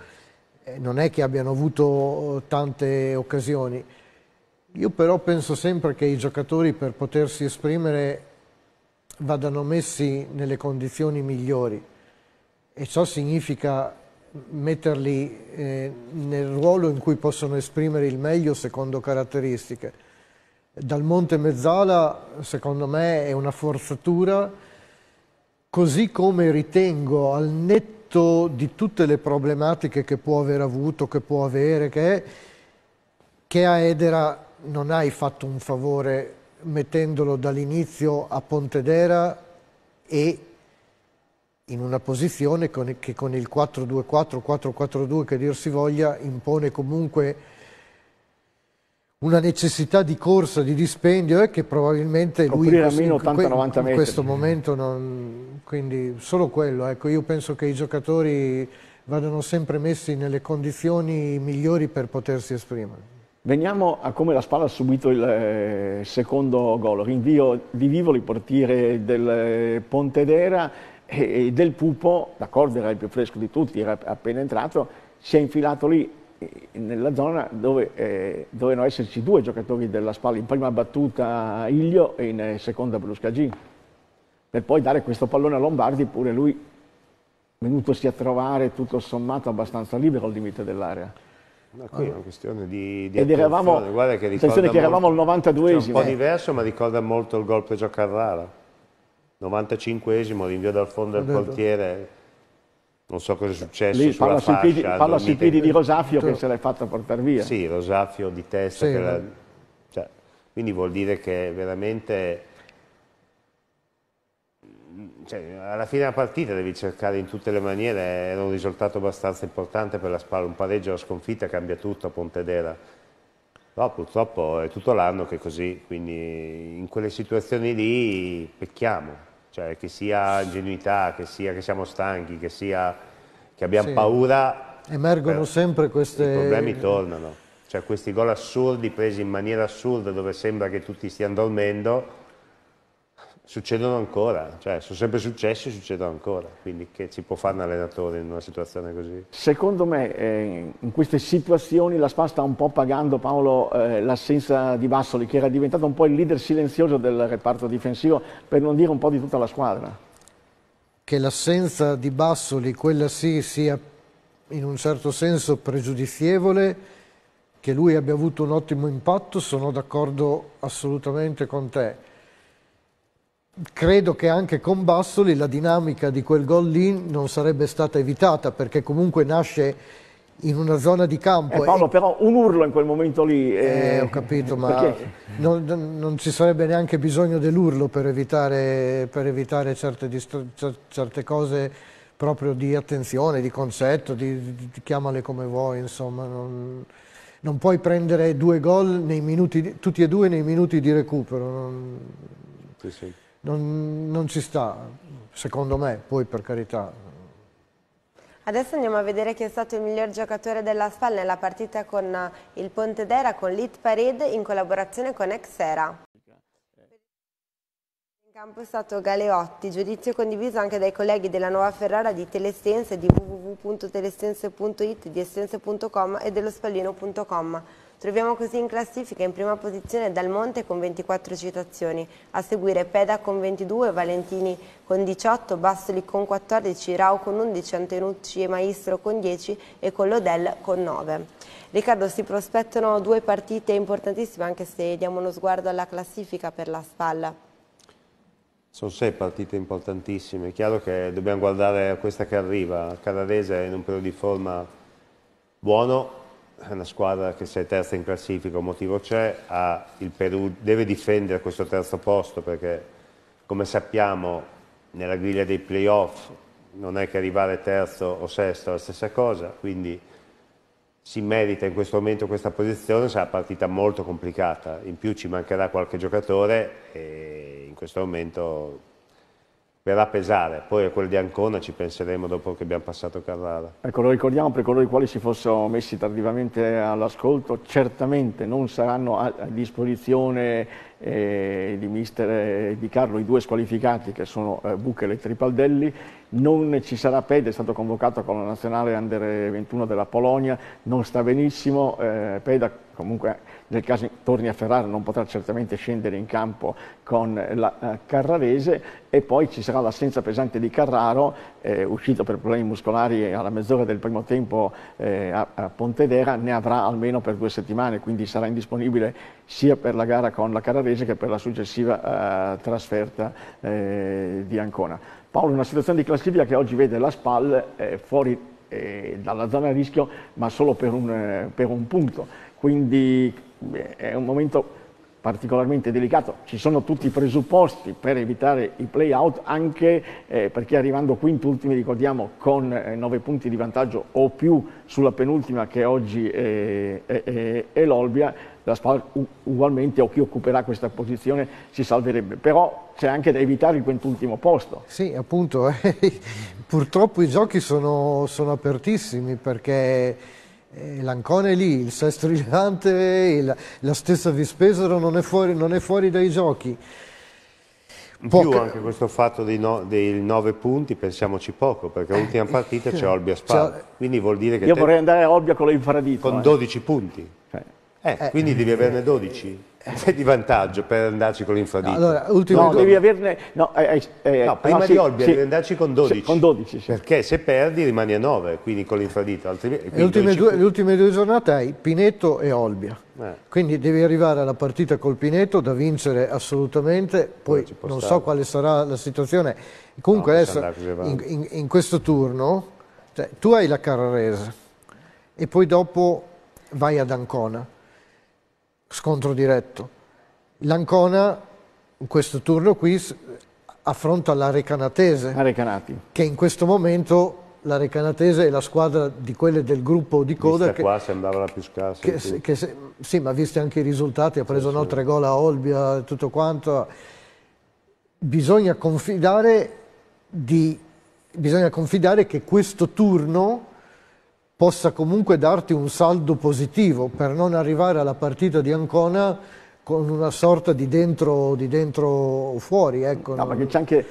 eh, non è che abbiano avuto tante occasioni. Io però penso sempre che i giocatori per potersi esprimere vadano messi nelle condizioni migliori e ciò significa metterli eh, nel ruolo in cui possono esprimere il meglio secondo caratteristiche. Dal Monte Mezzala, secondo me, è una forzatura, così come ritengo al netto di tutte le problematiche che può aver avuto, che può avere, che, è, che a Edera non hai fatto un favore mettendolo dall'inizio a Pontedera e in una posizione con, che con il 4-2-4, 4-4-2 che dir si voglia impone comunque una necessità di corsa, di dispendio e eh, che probabilmente lui in, questo, in, in, in questo momento non... quindi solo quello, ecco io penso che i giocatori vadano sempre messi nelle condizioni migliori per potersi esprimere. Veniamo a come la Spalla ha subito il eh, secondo gol, rinvio di Vivoli, portiere del eh, Pontedera e, del pupo, d'accordo era il più fresco di tutti, era appena entrato, si è infilato lì eh, nella zona dove eh, dovevano esserci due giocatori della Spalla, in prima battuta Ilio e in eh, seconda Bruscagini, per poi dare questo pallone a Lombardi, pure lui venutosi a trovare tutto sommato abbastanza libero al limite dell'area. No, qui è una questione di, di Ed eravamo, guarda che, che eravamo al 92esimo. Cioè un po' diverso ma ricorda molto il gol preso Carrara. 95esimo, rinvio dal fondo del portiere, non so cosa è successo Lì, sulla palla sui piedi di Rosafio che certo. se l'hai fatta portare via. Sì, Rosafio di testa. Sì, la, eh. cioè, quindi vuol dire che veramente... Cioè, alla fine della partita devi cercare in tutte le maniere, era un risultato abbastanza importante per la Spalla, un pareggio, la sconfitta cambia tutto a Pontedera però purtroppo è tutto l'anno che è così, quindi in quelle situazioni lì pecchiamo, cioè che sia ingenuità, che sia che siamo stanchi, che sia che abbiamo sì. paura. Emergono per, eh, sempre queste... I problemi tornano, cioè questi gol assurdi presi in maniera assurda dove sembra che tutti stiano dormendo succedono ancora, cioè sono sempre successi e succedono ancora, quindi che ci può fare un allenatore in una situazione così? Secondo me eh, in queste situazioni la SPA sta un po' pagando Paolo eh, l'assenza di Bassoli che era diventato un po' il leader silenzioso del reparto difensivo per non dire un po' di tutta la squadra. Che l'assenza di Bassoli, quella sì, sia in un certo senso pregiudizievole, che lui abbia avuto un ottimo impatto, sono d'accordo assolutamente con te credo che anche con Bassoli la dinamica di quel gol lì non sarebbe stata evitata perché comunque nasce in una zona di campo. Eh Paolo, e... però un urlo in quel momento lì. Eh... Eh, ho capito, ma non, non, ci sarebbe neanche bisogno dell'urlo per evitare, per evitare certe, certe, cose proprio di attenzione, di concetto, di, di chiamale come vuoi, insomma. Non, non puoi prendere due gol minuti, tutti e due nei minuti di recupero. Sì, sì non, non ci sta, secondo me, poi per carità, Adesso andiamo a vedere chi è stato il miglior giocatore della SPAL nella partita con eh, il Pontedera con l'It Parade in collaborazione con Exera. In campo è stato Galeotti, giudizio condiviso anche dai colleghi della Nuova Ferrara di Telestense, di www.telestense.it, di essense.com e dello spallino.com. Troviamo così in classifica in prima posizione Dal Monte con 24 citazioni, a seguire Peda con 22, Valentini con 18, Bassoli con 14, Rau con 11, Antenucci e Maestro con 10 e con Collodel con 9. Riccardo, si prospettano due partite importantissime anche se diamo uno sguardo alla classifica per la spalla. Sono sei partite importantissime, è chiaro che dobbiamo guardare a questa che arriva, Carrarese è in un periodo di forma buono, una squadra che sei terza in classifica, un motivo c'è, il Perù deve difendere questo terzo posto perché come sappiamo nella griglia dei playoff non è che arrivare terzo o sesto è la stessa cosa, quindi si merita in questo momento questa posizione, sarà una partita molto complicata, in più ci mancherà qualche giocatore e in questo momento verrà a pesare, poi a quel di Ancona ci penseremo dopo che abbiamo passato Carrara. Ecco, lo ricordiamo per coloro i quali si fossero messi tardivamente all'ascolto, certamente non saranno a, disposizione eh, di mister eh, Di Carlo i due squalificati che sono eh, Buchel e Tripaldelli, non ci sarà Pede, è stato convocato con la nazionale Under 21 della Polonia, non sta benissimo, eh, Peda comunque nel caso torni a Ferrara non potrà certamente scendere in campo con la eh, Carrarese e poi ci sarà l'assenza pesante di Carraro, eh, uscito per problemi muscolari alla mezz'ora del primo tempo eh, a, a Pontedera, ne avrà almeno per due settimane, quindi sarà indisponibile sia per la gara con la Carrarese che per la successiva eh, trasferta eh, di Ancona. Paolo, una situazione di classifica che oggi vede la SPAL eh, fuori dalla zona a rischio, ma solo per un, per un punto quindi è un momento particolarmente delicato, ci sono tutti i presupposti per evitare i play-out, anche eh, perché arrivando quinto ultimi, ricordiamo, con eh, 9 punti di vantaggio o più sulla penultima che oggi eh, è, l'Olbia, la Spal ugualmente o chi occuperà questa posizione si salverebbe, però c'è anche da evitare il quintultimo posto. Sì, appunto, eh, purtroppo i giochi sono, sono apertissimi perché eh, L'Ancona è lì, il Sesto Rilevante, la, la stessa Vispesaro non è fuori, non è fuori dai giochi. Poca... Più anche questo fatto dei, no, dei, 9 punti, pensiamoci poco, perché l'ultima eh, partita c'è Olbia Spal, quindi vuol dire che... Io vorrei andare a Olbia con l'infradito. Con eh. 12 punti. Eh. Eh, quindi eh, devi averne 12. di vantaggio per andarci con l'infradito. No, allora, no devi averne... No, eh, eh, eh no prima no, di Olbia sì, devi andarci con 12. Sì, con 12 perché se perdi rimani a 9, quindi con l'infradito. Altrimenti, le, ultime due, le ultime due giornate hai Pineto e Olbia. Eh. Quindi devi arrivare alla partita col Pineto da vincere assolutamente, poi non stare. so quale sarà la situazione. Comunque adesso in, in, in, questo turno cioè, tu hai la Carrarese e poi dopo vai ad Ancona scontro diretto. L'Ancona in questo turno qui affronta la Recanatese, Recanati. che in questo momento la Recanatese è la squadra di quelle del gruppo di coda. Vista che qua sembrava la più scarsa. Che, sì. Che se, sì, ma visti anche i risultati, ha preso sì, no, sì. tre gol a Olbia e tutto quanto. Bisogna confidare, di, bisogna confidare che questo turno possa comunque darti un saldo positivo per non arrivare alla partita di Ancona con una sorta di dentro, di dentro fuori. Ecco. No, perché c'è anche,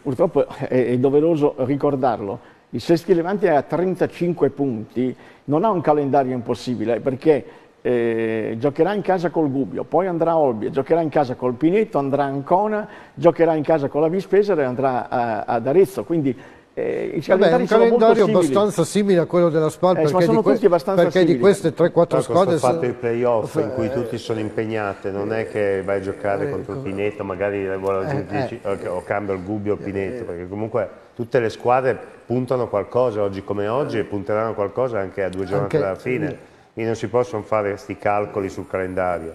purtroppo è, è doveroso ricordarlo, il Sesti Levante è a 35 punti, non ha un calendario impossibile perché eh, giocherà in casa col Gubbio, poi andrà a Olbia, giocherà in casa col Pineto, andrà a Ancona, giocherà in casa con la Vispesera e andrà a, ad Arezzo. Quindi eh, i Vabbè, un calendario abbastanza simile a quello della SPAL eh, perché, di, que perché di, queste 3-4 squadre sono fatto i playoff in cui eh, tutti sono impegnati non è che vai a giocare eh, contro il ecco. Pineto magari eh, aggiungi, eh. o cambio il Gubbio o Pineto perché comunque tutte le squadre puntano qualcosa oggi come oggi e punteranno qualcosa anche a due giornate anche, dalla fine quindi non si possono fare questi calcoli sul calendario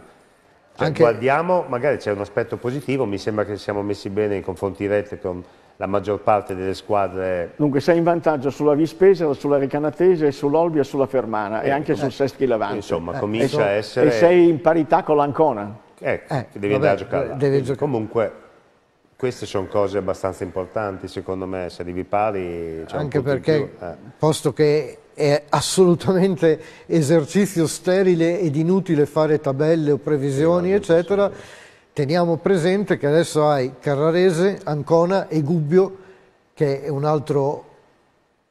cioè, anche... guardiamo, magari c'è un aspetto positivo, mi sembra che siamo messi bene nei confronti rette con la maggior parte delle squadre... Dunque sei in vantaggio sulla Vispesa, sulla Recanatese, sull'Olbia, sulla Fermana eh, e anche eh, sul Seschi Levante. Insomma, eh, comincia ecco. a essere... E sei in parità con l'Ancona. Eh, eh devi vabbè, andare a giocare. Devi Comunque, queste sono cose abbastanza importanti, secondo me, se arrivi pari... Anche perché, eh. posto che è assolutamente esercizio sterile ed inutile fare tabelle o previsioni, sì, eccetera... Sì Teniamo presente che adesso hai Carrarese, Ancona e Gubbio, che è un altro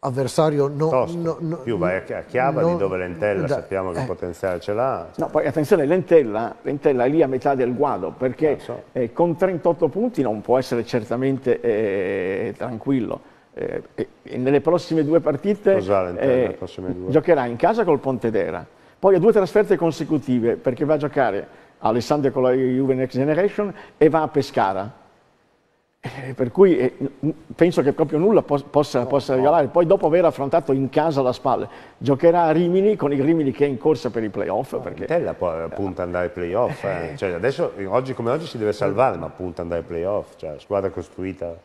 avversario no, no, no più vai a Chiavari no, dove Lentella da, sappiamo che eh. potenziale ce l'ha no poi attenzione Lentella, Lentella è lì a metà del guado perché ah, so. eh, con 38 punti non può essere certamente eh, tranquillo eh, nelle prossime due partite Lentella, eh, prossime due? giocherà in casa col Pontedera poi ha due trasferte consecutive perché va a giocare Alessandria con la Juve Next Generation e va a Pescara. Eh, per cui eh, penso che proprio nulla po- possa, possa, regalare. Poi dopo aver affrontato in casa la Spal, giocherà a Rimini con il Rimini che è in corsa per i playoff. No, perché Tella può, eh, punta andare ai playoff. Eh. eh. Cioè, adesso, oggi come oggi si deve salvare, ma punta andare ai playoff. Cioè, squadra costruita,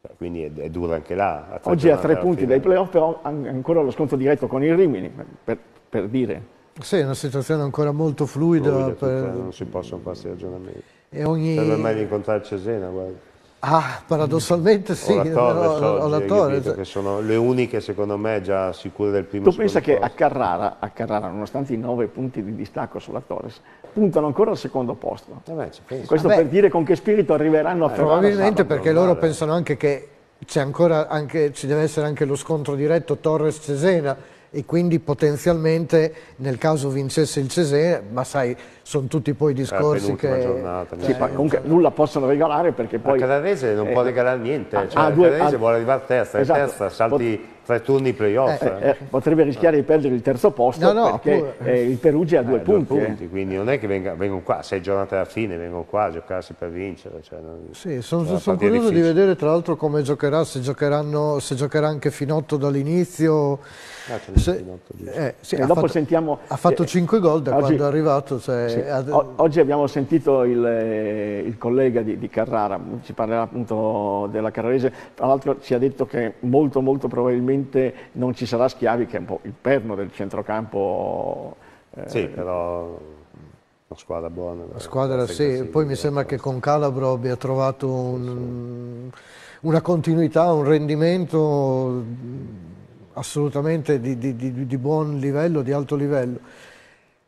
cioè, quindi è, è dura anche là. Oggi ha tre punti dai playoff, però ancora lo scontro diretto con il Rimini, per, per dire. Sì, è una situazione ancora molto fluida. fluida per... Non si possono fare questi ragionamenti. E ogni... Sembra mai di incontrare Cesena, guarda. Ah, paradossalmente sì, ho la Torre, però, Sorgi, Che sono le uniche secondo me già sicure del primo Tu pensa che a Carrara, a Carrara, nonostante i nove punti di distacco sulla Torres, puntano ancora al secondo posto. Eh beh, Questo ah, per dire con che spirito arriveranno a eh, Ferrara. Probabilmente perché loro pensano anche che anche, ci deve essere anche lo scontro diretto Torres-Cesena e quindi potenzialmente nel caso vincesse il Cesena, ma sai, sono tutti poi discorsi che... Giornata, cioè sì, cioè, comunque nulla possono regalare perché poi... Il Cadarese non eh, può regalare niente, a, ah, cioè, a ah, due, Cadarese a, ah, vuole arrivare a testa, esatto, in testa salti tre turni playoff. Eh, eh, eh, potrebbe rischiare di perdere il terzo posto no, no, perché pur... Eh, il Perugia ha eh, due punti. Due punti quindi non è che venga, vengono qua, sei giornate alla fine, vengono qua a giocarsi per vincere. Cioè, non, sì, sono, cioè, sono curioso difficile. di vedere tra l'altro come giocherà, se, se giocherà anche Finotto dall'inizio Ah, se, eh, sì, ha, fatto, sentiamo, ha fatto, 5 gol da oggi, quando è arrivato. Cioè, sì. ad... oggi abbiamo sentito il, eh, il collega di, di, Carrara, ci parlerà appunto della Carrarese, tra l'altro ci ha detto che molto molto probabilmente non ci sarà Schiavi che è un po' il perno del centrocampo. Eh, sì, però una squadra buona. Una squadra sì, poi mi sembra che con Calabro abbia trovato un, una continuità, un rendimento assolutamente di, di, di, di, buon livello, di alto livello.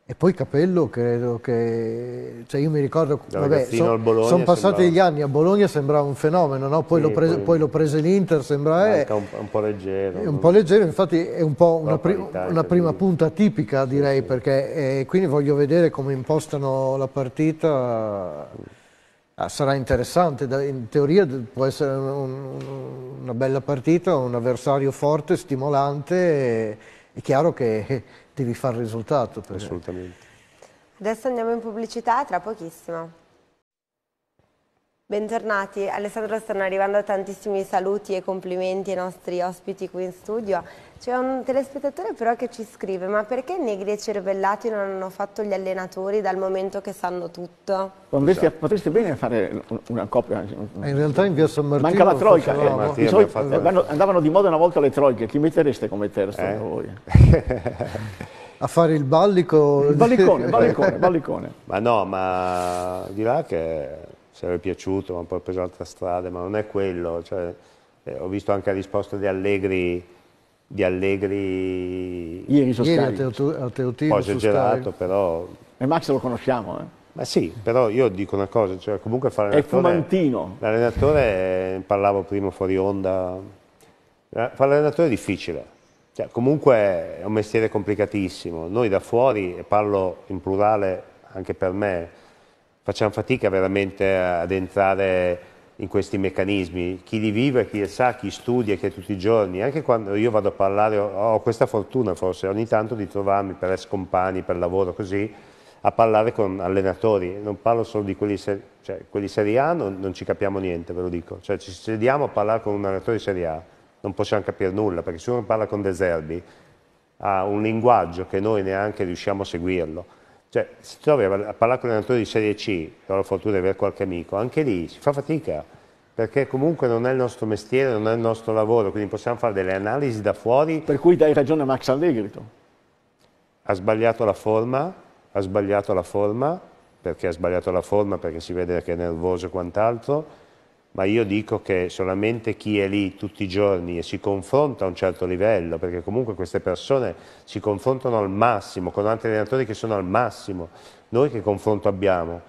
E poi Capello credo che, cioè io mi ricordo, da vabbè, sono passati sembrava... gli anni, a Bologna sembrava un fenomeno, no? poi, sì, l'ho prese, poi... prese l'Inter, sembrava... Eh, è un, un, po' leggero. È un po' leggero, infatti è un po' una, pri una cioè, prima lui. punta tipica direi, sì, sì. perché eh, quindi voglio vedere come impostano la partita Ah, sarà interessante, in teoria può essere un, una bella partita, un avversario forte, stimolante, è chiaro che devi fare il risultato. Perché... Assolutamente. Adesso andiamo in pubblicità, tra pochissimo. Bentornati, Alessandro stanno arrivando tantissimi saluti e complimenti ai nostri ospiti qui in studio. C'è un telespettatore però che ci scrive, ma perché negri e cervellati non hanno fatto gli allenatori dal momento che sanno tutto? Potresti, esatto. potresti bene fare una coppia. Eh, in realtà in via San Martino Manca la troica, eh, Martino, so, fatto... Eh, andavano di moda una volta le troiche, chi mettereste come terzo eh? voi? a fare il ballico. Il ballicone, ballicone, ballicone. ma no, ma di là che sarebbe piaciuto, ma poi ho preso altre strade, ma non è quello. Cioè, eh, ho visto anche la risposta di Allegri di Allegri. Ieri sono Ieri Scaric. a Teotino. Poi esagerato, però. E Max lo conosciamo, eh? Ma sì, però io dico una cosa, cioè comunque fare È fumantino. L'allenatore, eh, parlavo prima fuori onda, eh, fare l'allenatore è difficile. Cioè, comunque è un mestiere complicatissimo. Noi da fuori, e parlo in plurale anche per me, facciamo fatica veramente ad entrare in questi meccanismi, chi li vive, chi li sa, chi studia, chi è tutti i giorni, anche quando io vado a parlare, ho, questa fortuna forse ogni tanto di trovarmi per ex compagni, per lavoro così, a parlare con allenatori, non parlo solo di quelli, ser cioè, quelli Serie A, non, non, ci capiamo niente, ve lo dico, cioè ci sediamo a parlare con un allenatore di Serie A, non possiamo capire nulla, perché se uno parla con De Zerbi ha un linguaggio che noi neanche riusciamo a seguirlo, cioè, si trovi a parlare con un allenatore di Serie C, ho la fortuna di avere qualche amico, anche lì si fa fatica, perché comunque non è il nostro mestiere, non è il nostro lavoro, quindi possiamo fare delle analisi da fuori. Per cui dai ragione a Max Allegri Ha sbagliato la forma, ha sbagliato la forma, perché ha sbagliato la forma, perché si vede che è nervoso e quant'altro, ma io dico che solamente chi è lì tutti i giorni e si confronta a un certo livello, perché comunque queste persone si confrontano al massimo, con altri allenatori che sono al massimo, noi che confronto abbiamo?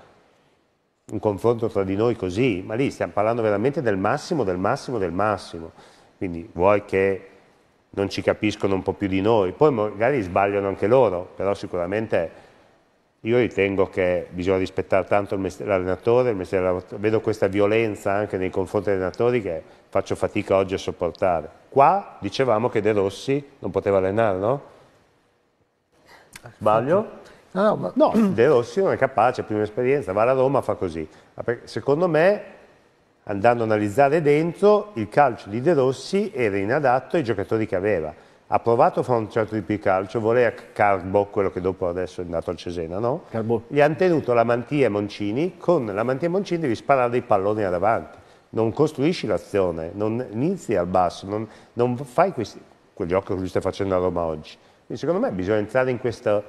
Un confronto tra di noi così, ma lì stiamo parlando veramente del massimo, del massimo, del massimo, quindi vuoi che non ci capiscono un po' più di noi, poi magari sbagliano anche loro, però sicuramente io ritengo che bisogna rispettare tanto l'allenatore, vedo questa violenza anche nei confronti degli allenatori che faccio fatica oggi a sopportare. Qua dicevamo che De Rossi non poteva allenare, no? Sbaglio? No, ma... no, De Rossi non è capace, ha prima esperienza, va alla Roma, fa così. Secondo me, andando ad analizzare dentro, il calcio di De Rossi era inadatto ai giocatori che aveva ha provato a fare un certo tipo di calcio, voleva Carbo, quello che dopo adesso è andato al Cesena, no? Carbo. Gli hanno tenuto la Mantia e Moncini, con la Mantia e Moncini devi sparare dei palloni davanti, non costruisci l'azione, non inizi al basso, non, non fai questi, quel gioco che lui sta facendo a Roma oggi. Quindi secondo me bisogna entrare in questa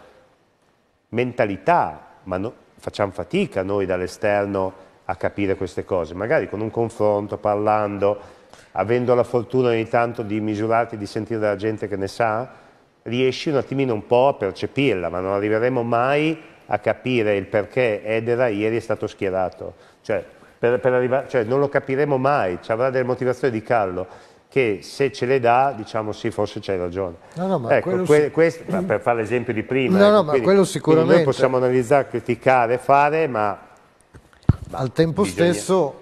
mentalità, ma no, facciamo fatica noi dall'esterno a capire queste cose, magari con un confronto, parlando, avendo la fortuna ogni tanto di misurarti, di sentire dalla gente che ne sa, riesci un attimino un po' a percepirla, ma non arriveremo mai a capire il perché Edera ieri è stato schierato. Cioè, per, per arrivare, cioè non lo capiremo mai, ci avrà delle motivazioni di Carlo che se ce le dà, diciamo sì, forse c'hai ragione. No, no, ma ecco, que si... questo, per fare l'esempio di prima, no, ecco, no, ma quindi, quello sicuramente... noi possiamo analizzare, criticare, fare, ma... ma Al tempo bisogna... stesso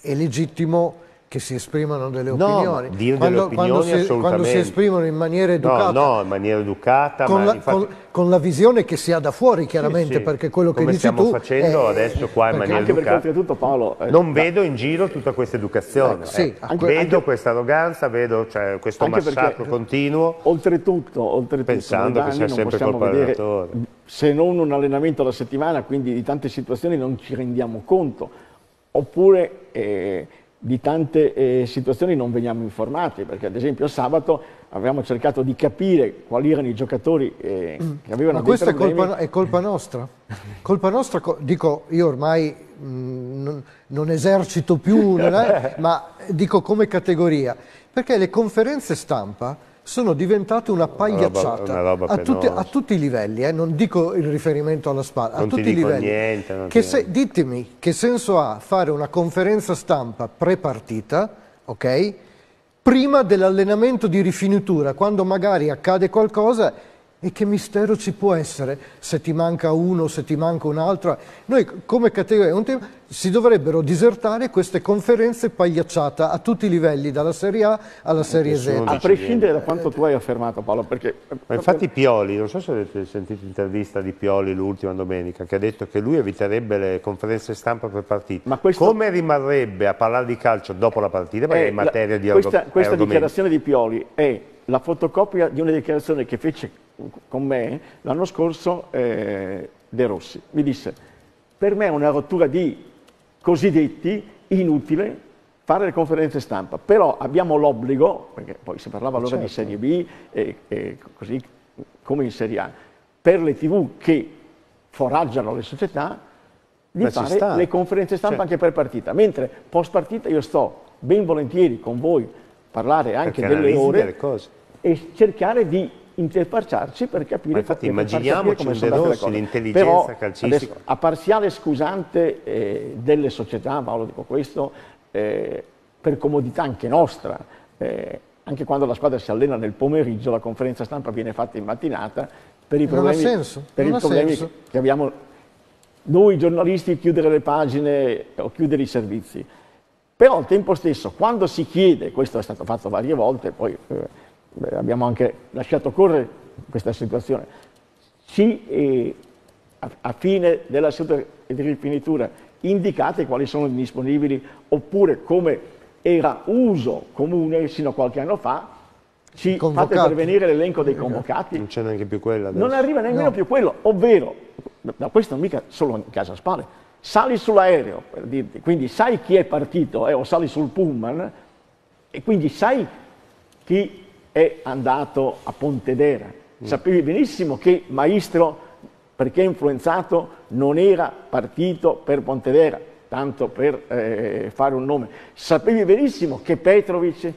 è legittimo che si esprimano delle opinioni. No, dire quando, delle opinioni quando, si, quando si esprimono in maniera educata. No, no in maniera educata. Con, la, infatti... con, con la, visione che si ha da fuori, chiaramente, sì, sì. perché quello Come che dici tu... Come stiamo facendo è... adesso qua in maniera anche educata. Anche perché, oltretutto, Paolo... Eh, non da... vedo in giro tutta questa educazione. Eh, sì, eh. Anche, vedo anche... questa arroganza, vedo cioè, questo massacro perché, continuo. Oltretutto, oltretutto... Pensando che sia sempre colpa dell'allenatore. Se non un allenamento alla settimana, quindi di tante situazioni non ci rendiamo conto. Oppure eh, di tante eh, situazioni non veniamo informati, perché ad esempio sabato avevamo cercato di capire quali erano i giocatori eh, mm. che avevano Ma questa è Questa è colpa, nostra, colpa nostra, dico io ormai mh, mm, non, non, esercito più, non è, ma dico come categoria, perché le conferenze stampa sono diventate una pagliacciata una roba, una roba a, tutti, a, tutti, i livelli, eh? non dico il riferimento alla spada, a tutti i livelli. Niente, che se, ditemi che senso ha fare una conferenza stampa pre-partita, ok? Prima dell'allenamento di rifinitura, quando magari accade qualcosa e che mistero ci può essere se ti manca uno, se ti manca un'altra? Noi come categoria un tema, si dovrebbero disertare queste conferenze pagliacciate a tutti i livelli, dalla Serie A alla Serie Z. A prescindere da quanto tu hai affermato Paolo, perché... infatti Pioli, non so se avete sentito l'intervista di Pioli l'ultima domenica, che ha detto che lui eviterebbe le conferenze stampa per partita. Ma questo... Come rimarrebbe a parlare di calcio dopo la partita? Perché eh, è in materia la, di argomento. Questa, questa dichiarazione di Pioli è la fotocopia di una dichiarazione che fece con me l'anno scorso eh, De Rossi. Mi disse, per me è una rottura di cosiddetti inutile fare le conferenze stampa, però abbiamo l'obbligo, perché poi si parlava allora certo. di Serie B e, e così come in Serie A, per le tv che foraggiano le società di Beh, fare le conferenze stampa certo. anche per partita, mentre post partita io sto ben volentieri con voi parlare anche delle ore cose. e cercare di interfacciarci per capire Ma infatti immaginiamoci come un De l'intelligenza calcistica adesso, a parziale scusante eh, delle società Paolo dico questo eh, per comodità anche nostra eh, anche quando la squadra si allena nel pomeriggio la conferenza stampa viene fatta in mattinata per i problemi, per i problemi che abbiamo noi giornalisti chiudere le pagine o chiudere i servizi però al tempo stesso, quando si chiede, questo è stato fatto varie volte, poi eh, abbiamo anche lasciato correre questa situazione, ci, eh, a, a, fine della seduta di rifinitura indicate quali sono i disponibili, oppure come era uso comune sino a qualche anno fa, ci fate pervenire l'elenco dei eh, convocati. Non c'è neanche più quello Adesso. Non arriva nemmeno no. più quello, ovvero, da questo mica solo in casa spalle, sali sull'aereo, per dirti, quindi sai chi è partito eh, o sali sul pullman e quindi sai chi è andato a Pontedera. Mm. Sapevi benissimo che Maestro, perché influenzato, non era partito per Pontedera, tanto per eh, fare un nome. Sapevi benissimo che Petrovic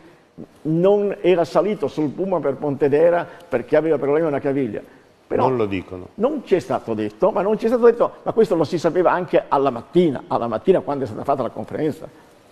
non era salito sul pullman per Pontedera perché aveva problemi alla caviglia però non lo dicono. Non ci è stato detto, ma non ci è stato detto, ma questo lo si sapeva anche alla mattina, alla mattina quando è stata fatta la conferenza.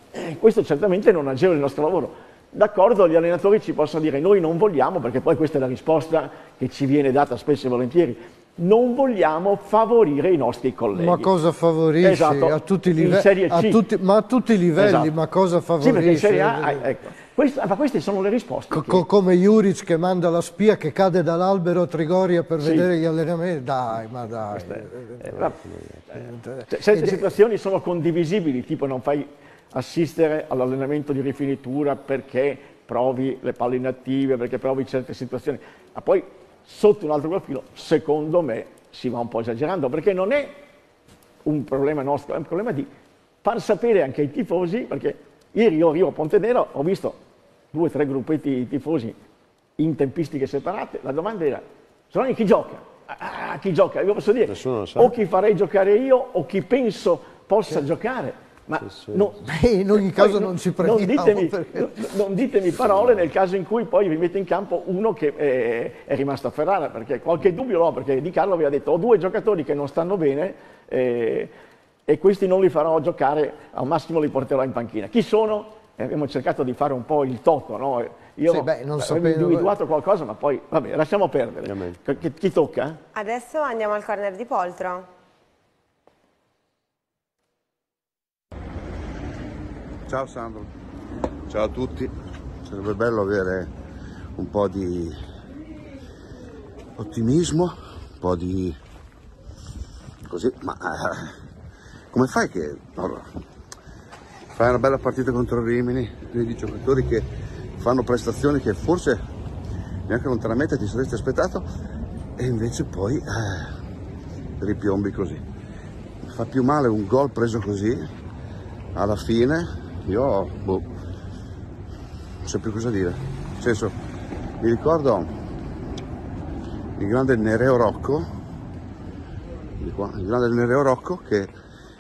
Eh, questo certamente non agevole il nostro lavoro. D'accordo, gli allenatori ci possono dire noi non vogliamo, perché poi questa è la risposta che ci viene data spesso e volentieri non vogliamo favorire i nostri colleghi. Ma cosa favorisce? Esatto. A tutti i livelli? A tutti, ma a tutti i livelli, esatto. ma cosa favorisce? Sì, A, ecco. Questa, ma queste sono le risposte. Co che... Come Juric che manda la spia che cade dall'albero a Trigoria per sì. vedere gli allenamenti? Dai, ma dai. Queste, eh, ma, eh, certe situazioni sono condivisibili, tipo non fai assistere all'allenamento di rifinitura perché provi le palle inattive, perché provi certe situazioni. Ma poi sotto un altro profilo, secondo me, si va un po' esagerando, perché non è un problema nostro, è un problema di far sapere anche ai tifosi, perché ieri io arrivo a Ponte Nero, ho visto due o tre gruppetti di tifosi in tempistiche separate, la domanda era, Solani chi gioca? Ah, chi gioca? Io posso dire, o chi farei giocare io, o chi penso possa che... giocare ma no, in ogni caso non, non ci prendiamo. Non ditemi, perché... non ditemi, parole nel caso in cui poi vi mette in campo uno che è, eh, è rimasto a Ferrara, perché qualche dubbio l'ho, perché Di Carlo vi ha detto ho due giocatori che non stanno bene eh, e questi non li farò giocare, al massimo li porterò in panchina. Chi sono? Eh, abbiamo cercato di fare un po' il toto, no? Io sì, beh, non avevo individuato qualcosa, ma poi, vabbè, lasciamo perdere. chi tocca? Adesso andiamo al corner di Poltro. Ciao Sandro, ciao a tutti, sarebbe bello avere un po' di ottimismo, un po' di così, ma eh, come fai che allora, fai una bella partita contro Rimini, vedi giocatori che fanno prestazioni che forse neanche lontanamente ti saresti aspettato e invece poi eh, ripiombi così. Fa più male un gol preso così alla fine io, boh, non so più cosa dire. Nel senso, mi ricordo il grande Nereo Rocco, il grande Nereo Rocco che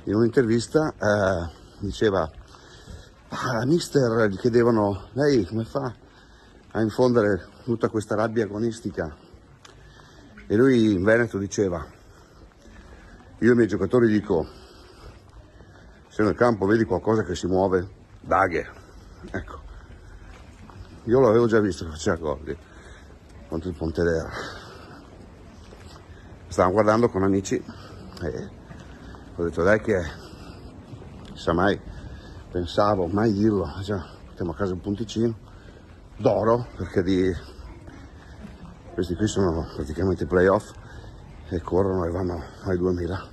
in un'intervista eh, diceva ah, mister gli chiedevano lei come fa a infondere tutta questa rabbia agonistica e lui in Veneto diceva io ai miei giocatori dico se nel campo vedi qualcosa che si muove, daghe, ecco. Io l'avevo già visto che faceva gol lì, contro il Ponte d'Era. Stavamo guardando con amici e ho detto dai che sa mai, pensavo, mai dirlo, cioè, portiamo a casa un punticino d'oro perché di... questi qui sono praticamente playoff e corrono e vanno ai 2000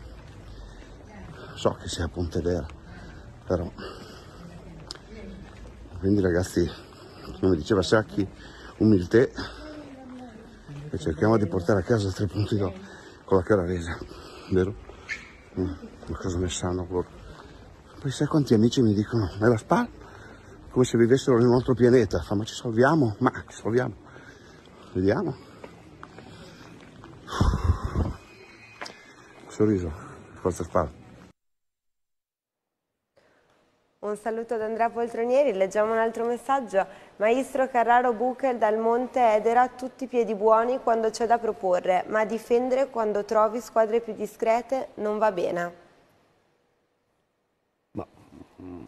so che sia Pontedera però quindi ragazzi come diceva Sacchi umiltà e cerchiamo di portare a casa tre punti do, con la Cararesa vero? Mm, cosa ne sanno loro poi sai quanti amici mi dicono è la SPA? come se vivessero in un altro pianeta fa ma ci salviamo? ma ci salviamo vediamo sorriso forza SPAL un saluto ad Andrea Poltronieri, leggiamo un altro messaggio. Maestro Carraro Buchel dal Monte Edera, tutti piedi buoni quando c'è da proporre, ma difendere quando trovi squadre più discrete non va bene. Ma, mm,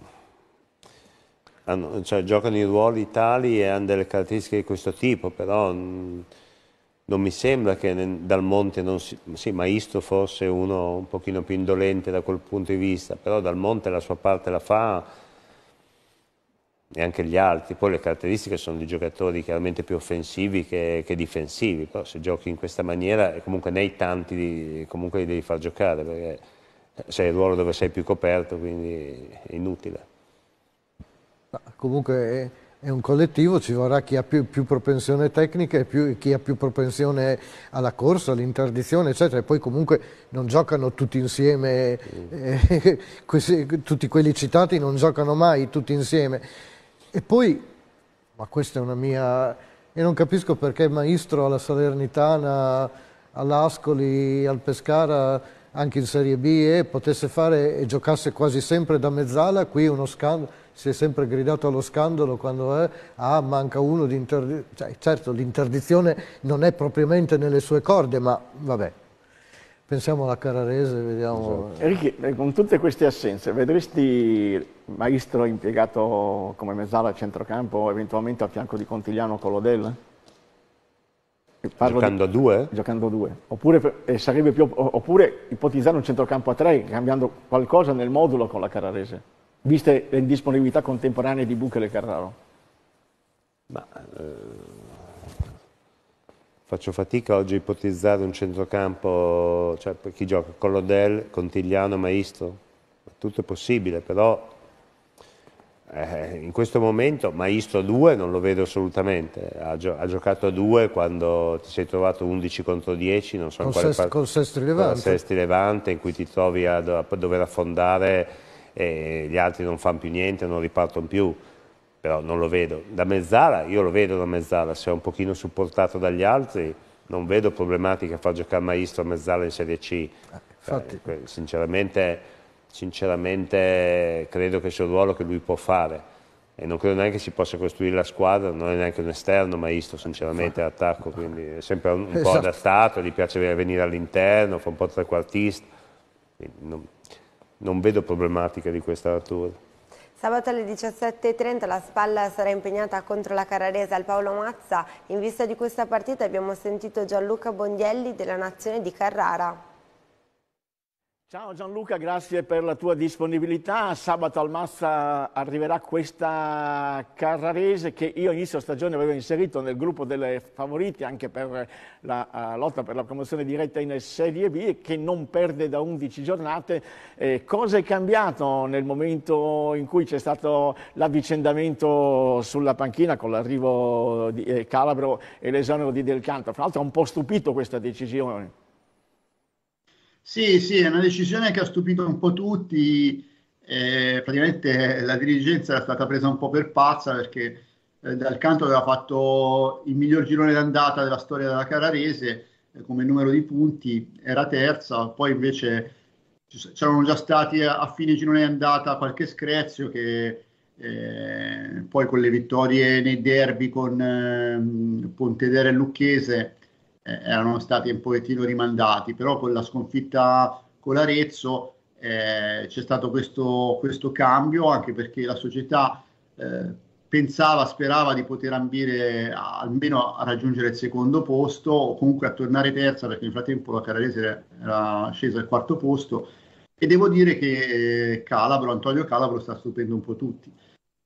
ah, cioè, giocano i ruoli tali e hanno delle caratteristiche di questo tipo, però... Mh, mm, non mi sembra che dal monte non si, sì, Maisto forse uno un pochino più indolente da quel punto di vista, però dal monte la sua parte la fa e anche gli altri, poi le caratteristiche sono di giocatori chiaramente più offensivi che, che difensivi, però se giochi in questa maniera comunque nei tanti, comunque li devi far giocare perché sei il ruolo dove sei più coperto, quindi è inutile. No, comunque eh, è un collettivo, ci vorrà chi ha più, più propensione tecnica e più, chi ha più propensione alla corsa, all'interdizione, eccetera. E poi comunque non giocano tutti insieme, eh, questi, tutti quelli citati non giocano mai tutti insieme. E poi, ma questa è una mia... E non capisco perché Maestro alla Salernitana, all'Ascoli, al Pescara, anche in Serie B, e eh, potesse fare e giocasse quasi sempre da mezzala, qui uno scandalo si è sempre gridato allo scandalo quando eh, ah, manca uno di interdizione. Cioè, certo, l'interdizione non è propriamente nelle sue corde, ma vabbè. Pensiamo alla Cararese, vediamo. Esatto. Enrico, eh, con tutte queste assenze, vedresti Maestro impiegato come mezzala a centrocampo, eventualmente a fianco di Contigliano con l'Odell? Parlo giocando di, a due? Giocando a due. Oppure, eh, più, oppure ipotizzare un centrocampo a tre, cambiando qualcosa nel modulo con la Cararese viste le indisponibilità contemporanee di Buchel e Carraro? Ma, eh, faccio fatica oggi a ipotizzare un centrocampo, cioè chi gioca con l'Odell, con Tigliano, Maistro, tutto è possibile, però eh, in questo momento Maistro a due non lo vedo assolutamente, ha, gio ha giocato a due quando ti sei trovato 11 contro 10, non so con, in quale sest- con Sestri Levante. Con Sestri Levante in cui ti trovi a, a dover affondare e gli altri non fanno più niente, non ripartono più, però non lo vedo. Da mezz'ala, io lo vedo da mezz'ala, se è un pochino supportato dagli altri, non vedo problematiche a far giocare Maestro a mezz'ala in Serie C. Eh, infatti. Eh, sinceramente, sinceramente credo che sia un ruolo che lui può fare e non credo neanche si possa costruire la squadra, non è neanche un esterno maestro sinceramente all'attacco, quindi è sempre un, un esatto. po' adattato, gli piace venire all'interno, fa un po' trequartista, non, non vedo problematiche di questa natura. Sabato alle 17.30 la Spalla sarà impegnata contro la Carrarese al Paolo Mazza. In vista di questa partita abbiamo sentito Gianluca Bondielli della Nazione di Carrara. Ciao Gianluca, grazie per la tua disponibilità. Sabato al Massa arriverà questa Carrarese che io inizio stagione avevo inserito nel gruppo delle favorite anche per la uh, lotta per la promozione diretta in Serie B e che non perde da 11 giornate. Eh, cosa è cambiato nel momento in cui c'è stato l'avvicendamento sulla panchina con l'arrivo di eh, Calabro e l'esonero di Del Canto? Fra l'altro ha un po' stupito questa decisione. Sì, sì, è una decisione che ha stupito un po' tutti. Eh, praticamente la dirigenza era stata presa un po' per pazza perché eh, dal canto aveva fatto il miglior girone d'andata della storia della Cararese eh, come numero di punti, era terza, poi invece c'erano già stati a, a fine girone d'andata qualche screzio che eh, poi con le vittorie nei derby con ehm, Pontedera e Lucchese eh, erano stati un pochettino rimandati, però con la sconfitta con l'Arezzo eh, c'è stato questo, questo, cambio, anche perché la società eh, pensava, sperava di poter ambire a, almeno a raggiungere il secondo posto o comunque a tornare terza perché nel frattempo la Carrarese era scesa al quarto posto e devo dire che Calabro, Antonio Calabro sta stupendo un po' tutti.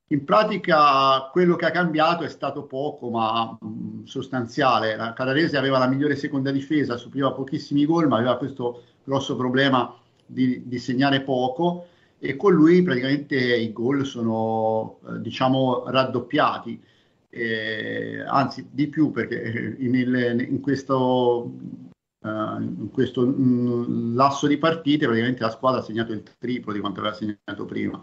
In pratica quello che ha cambiato è stato poco ma mh, mm, sostanziale. La Cararese aveva la migliore seconda difesa, subiva pochissimi gol, ma aveva questo grosso problema di, di segnare poco e con lui praticamente i gol sono eh, diciamo raddoppiati. Eh, anzi di più perché eh, in, il, in questo, uh, in questo mh, mm, lasso di partite praticamente la squadra ha segnato il triplo di quanto aveva segnato prima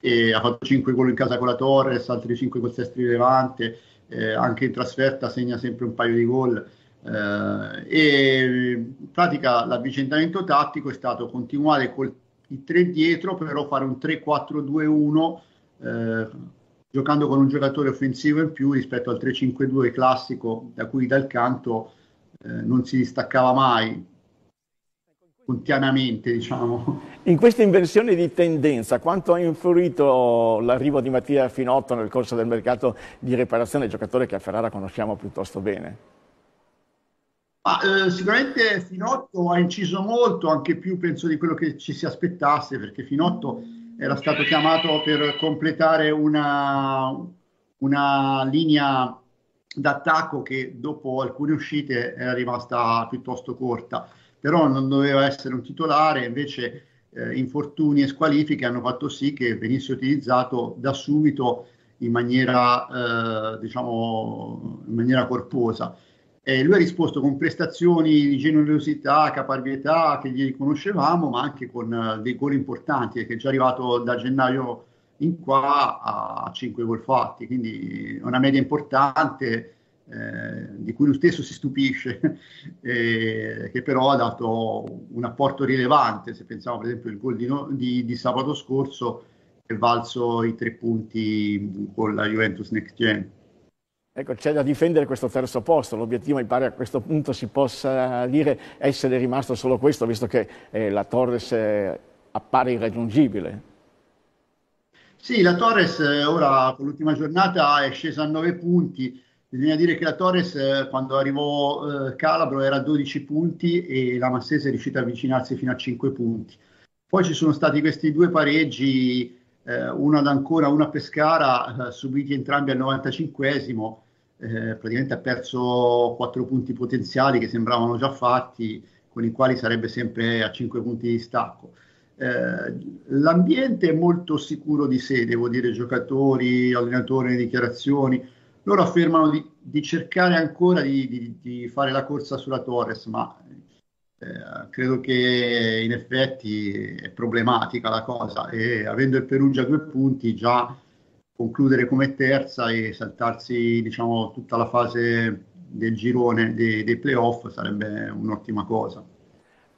e ha fatto 5 gol in casa con la Torres, altri 5 col Sestri Levante, eh, anche in trasferta segna sempre un paio di gol. Eh, e in pratica l'avvicendamento tattico è stato continuare con i tre dietro, però fare un 3-4-2-1 eh, giocando con un giocatore offensivo in più rispetto al 3-5-2 classico da cui dal canto eh, non si staccava mai. Pontianamente, diciamo. In questa inversione di tendenza, quanto ha influito l'arrivo di Mattia Finotto nel corso del mercato di riparazione, giocatore che a Ferrara conosciamo piuttosto bene? Ah, eh, sicuramente Finotto ha inciso molto, anche più penso di quello che ci si aspettasse, perché Finotto era stato chiamato per completare una, una linea d'attacco che dopo alcune uscite era rimasta piuttosto corta però non doveva essere un titolare, invece eh, infortuni e squalifiche hanno fatto sì che venisse utilizzato da subito in maniera, eh, diciamo, in maniera corposa. E lui ha risposto con prestazioni di generosità, caparbietà che gli riconoscevamo, ma anche con eh, dei gol importanti, perché è già arrivato da gennaio in qua a 5 gol fatti, quindi una media importante eh, di cui lui stesso si stupisce, eh, che però ha dato un apporto rilevante, se pensiamo per esempio al gol di, no, di, di, sabato scorso, che è valso i tre punti con la Juventus Next Gen. Ecco, c'è da difendere questo terzo posto, l'obiettivo mi pare a questo punto si possa dire essere rimasto solo questo, visto che eh, la Torres eh, appare irraggiungibile. Sì, la Torres eh, ora con l'ultima giornata è scesa a nove punti, Bisogna dire che la Torres eh, quando arrivò eh, Calabro era a 12 punti e la Massese è riuscita ad avvicinarsi fino a 5 punti. Poi ci sono stati questi due pareggi, eh, uno ad Ancona, uno a Pescara, eh, subiti entrambi al 95esimo, eh, praticamente ha perso 4 punti potenziali che sembravano già fatti, con i quali sarebbe sempre a 5 punti di stacco. Eh, l'ambiente è molto sicuro di sé, devo dire, giocatori, allenatori, dichiarazioni loro affermano di, di cercare ancora di, di, di, fare la corsa sulla Torres, ma eh, credo che in effetti è problematica la cosa e avendo il Perugia due punti già concludere come terza e saltarsi diciamo, tutta la fase del girone dei, dei playoff sarebbe un'ottima cosa.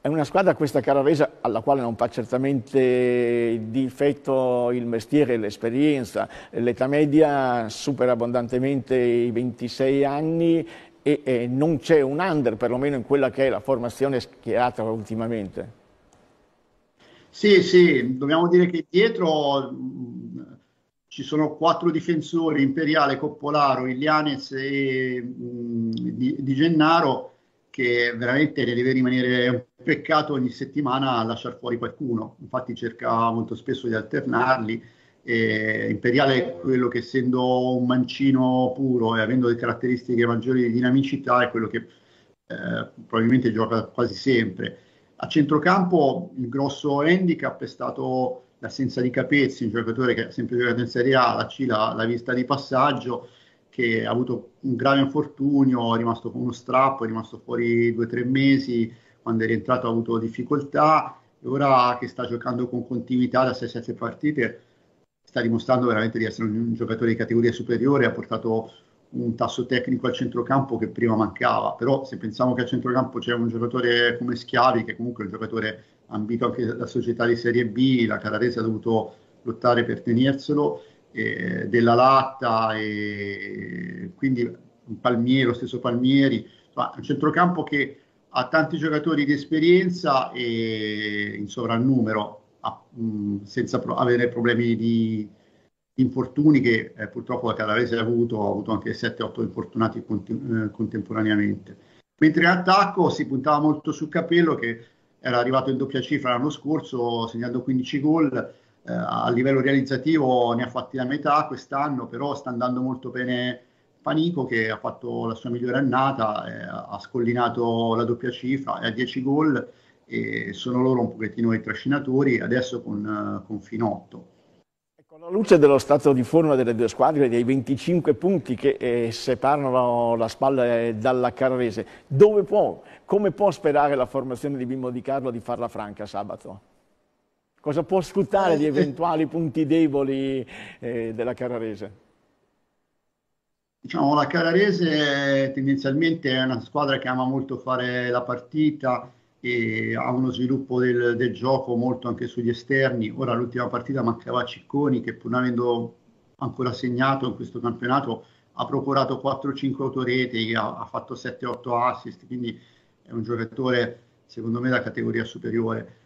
È una squadra, questa Caravesa, alla quale non fa certamente difetto il mestiere, e l'esperienza. L'età media supera abbondantemente i 26 anni e, e non c'è un under, perlomeno in quella che è la formazione schierata ultimamente. Sì, sì, dobbiamo dire che dietro ci sono quattro difensori, Imperiale, Coppolaro, Ilianez e mh, di, di Gennaro, che veramente ne deve rimanere un peccato ogni settimana lasciare fuori qualcuno. Infatti cerca molto spesso di alternarli. E Imperiale è quello che essendo un mancino puro e avendo le caratteristiche maggiori di dinamicità è quello che eh, probabilmente gioca quasi sempre. A centrocampo il grosso handicap è stato l'assenza di Capezzi, un giocatore che ha sempre giocato in Serie A, la C l'ha, vista di passaggio, perché ha avuto un grave infortunio, è rimasto con uno strappo, è rimasto fuori due o tre mesi, quando è rientrato ha avuto difficoltà e ora che sta giocando con continuità da 6-7 partite sta dimostrando veramente di essere un giocatore di categoria superiore, ha portato un tasso tecnico al centrocampo che prima mancava, però se pensiamo che al centrocampo c'è un giocatore come Schiavi, che comunque è un giocatore ambito anche da società di Serie B, la Cararese ha dovuto lottare per tenerselo, eh, della latta, e quindi Palmieri, lo stesso Palmieri, insomma, un centrocampo che ha tanti giocatori di esperienza e in sovrannumero, a, mh, mm, senza pro- avere problemi di, infortuni che eh, purtroppo la Calavese ha avuto, ha avuto anche 7-8 infortunati conti- eh, contemporaneamente. Mentre in attacco si puntava molto sul Capello che era arrivato in doppia cifra l'anno scorso segnando 15 gol eh, a livello realizzativo ne ha fatti la metà quest'anno, però sta andando molto bene Panico che ha fatto la sua migliore annata, eh, ha scollinato la doppia cifra, è a 10 gol e sono loro un pochettino i trascinatori, adesso con, eh, con Finotto. Con ecco, la luce dello stato di forma delle due squadre, dei 25 punti che eh, separano la spalla eh, dalla Carrese, dove può, come può sperare la formazione di Bimbo Di Carlo di farla franca sabato? Cosa può sfruttare di eh. eventuali punti deboli eh, della Carrarese? Diciamo, la Carrarese tendenzialmente è una squadra che ama molto fare la partita e ha uno sviluppo del, del gioco molto anche sugli esterni. Ora l'ultima partita mancava Cicconi che pur non avendo ancora segnato in questo campionato ha procurato 4-5 autoreti, ha, ha fatto 7-8 assist, quindi è un giocatore secondo me da categoria superiore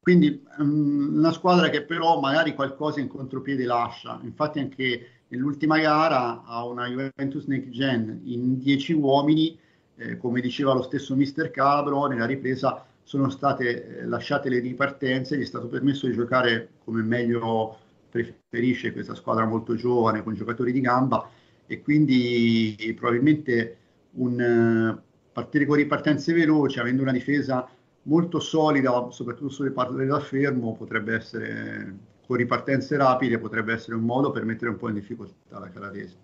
quindi um, una squadra che però magari qualcosa in contropiede lascia. Infatti anche nell'ultima gara ha una Juventus Next Gen in 10 uomini, eh, come diceva lo stesso mister Calabro, nella ripresa sono state eh, lasciate le ripartenze, gli è stato permesso di giocare come meglio preferisce questa squadra molto giovane, con giocatori di gamba e quindi probabilmente un, eh, partire con ripartenze veloci, avendo una difesa molto solida, soprattutto sulle parti da fermo, potrebbe essere, con ripartenze rapide, potrebbe essere un modo per mettere un po' in difficoltà la Calarese.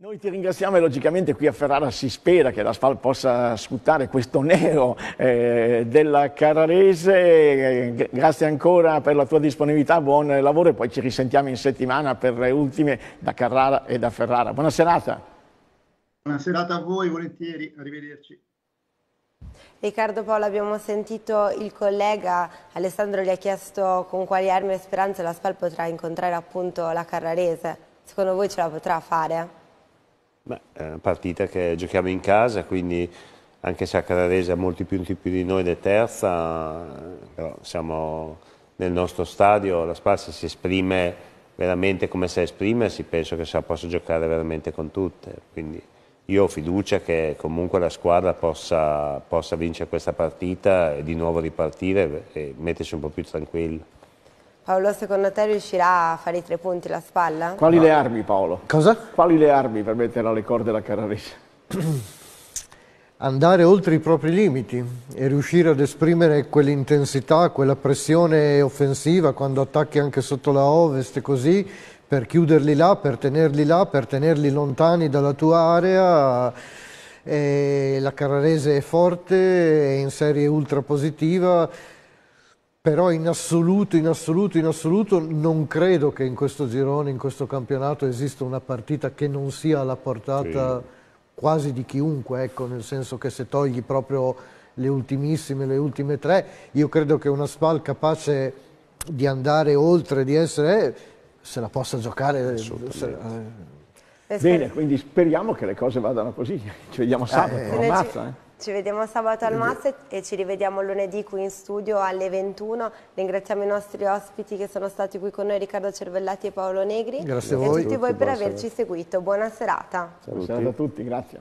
Noi ti ringraziamo e logicamente qui a Ferrara si spera che la Sfal possa sfruttare questo nero eh, della Cararese, eh, grazie ancora per la tua disponibilità, buon lavoro e poi ci risentiamo in settimana per le ultime da Carrara e da Ferrara. Buona serata. Buona serata a voi, volentieri, arrivederci. Riccardo Paolo, abbiamo sentito il collega, Alessandro gli ha chiesto con quali armi e speranze la SPAL potrà incontrare appunto la Carrarese. Secondo voi ce la potrà fare? Beh, è una partita che giochiamo in casa, quindi anche se la Carrarese ha molti punti più di noi ed è terza, però siamo nel nostro stadio, la SPAL si esprime veramente come sa esprimersi, penso che se la possa giocare veramente con tutte. Quindi io ho fiducia che comunque la squadra possa, possa vincere questa partita e di nuovo ripartire e mettersi un po' più tranquillo. Paolo, secondo te riuscirà a fare i tre punti alla spalla? Quali no. le armi, Paolo? Cosa? Quali le armi per mettere alle corde la Carrarese? Andare oltre i propri limiti e riuscire ad esprimere quell'intensità, quella pressione offensiva quando attacchi anche sotto la ovest così, per chiuderli là, per tenerli là, per tenerli lontani dalla tua area. E la Carrarese è forte, è in serie ultra positiva, però in assoluto, in assoluto, in assoluto non credo che in questo girone, in questo campionato esista una partita che non sia alla portata sì. quasi di chiunque, ecco, nel senso che se togli proprio le ultimissime, le ultime tre, io credo che una Spal capace di andare oltre, di essere se la possa giocare. Eh, eh. Bene, quindi speriamo che le cose vadano così. Ci vediamo eh, sabato eh, eh. ci, vediamo sabato al Mazza e ci rivediamo lunedì qui in studio alle 21. Ringraziamo i nostri ospiti che sono stati qui con noi, Riccardo Cervellati e Paolo Negri. Grazie a voi. E a tutti voi per averci seguito. Buona serata. Buona serata a tutti, grazie.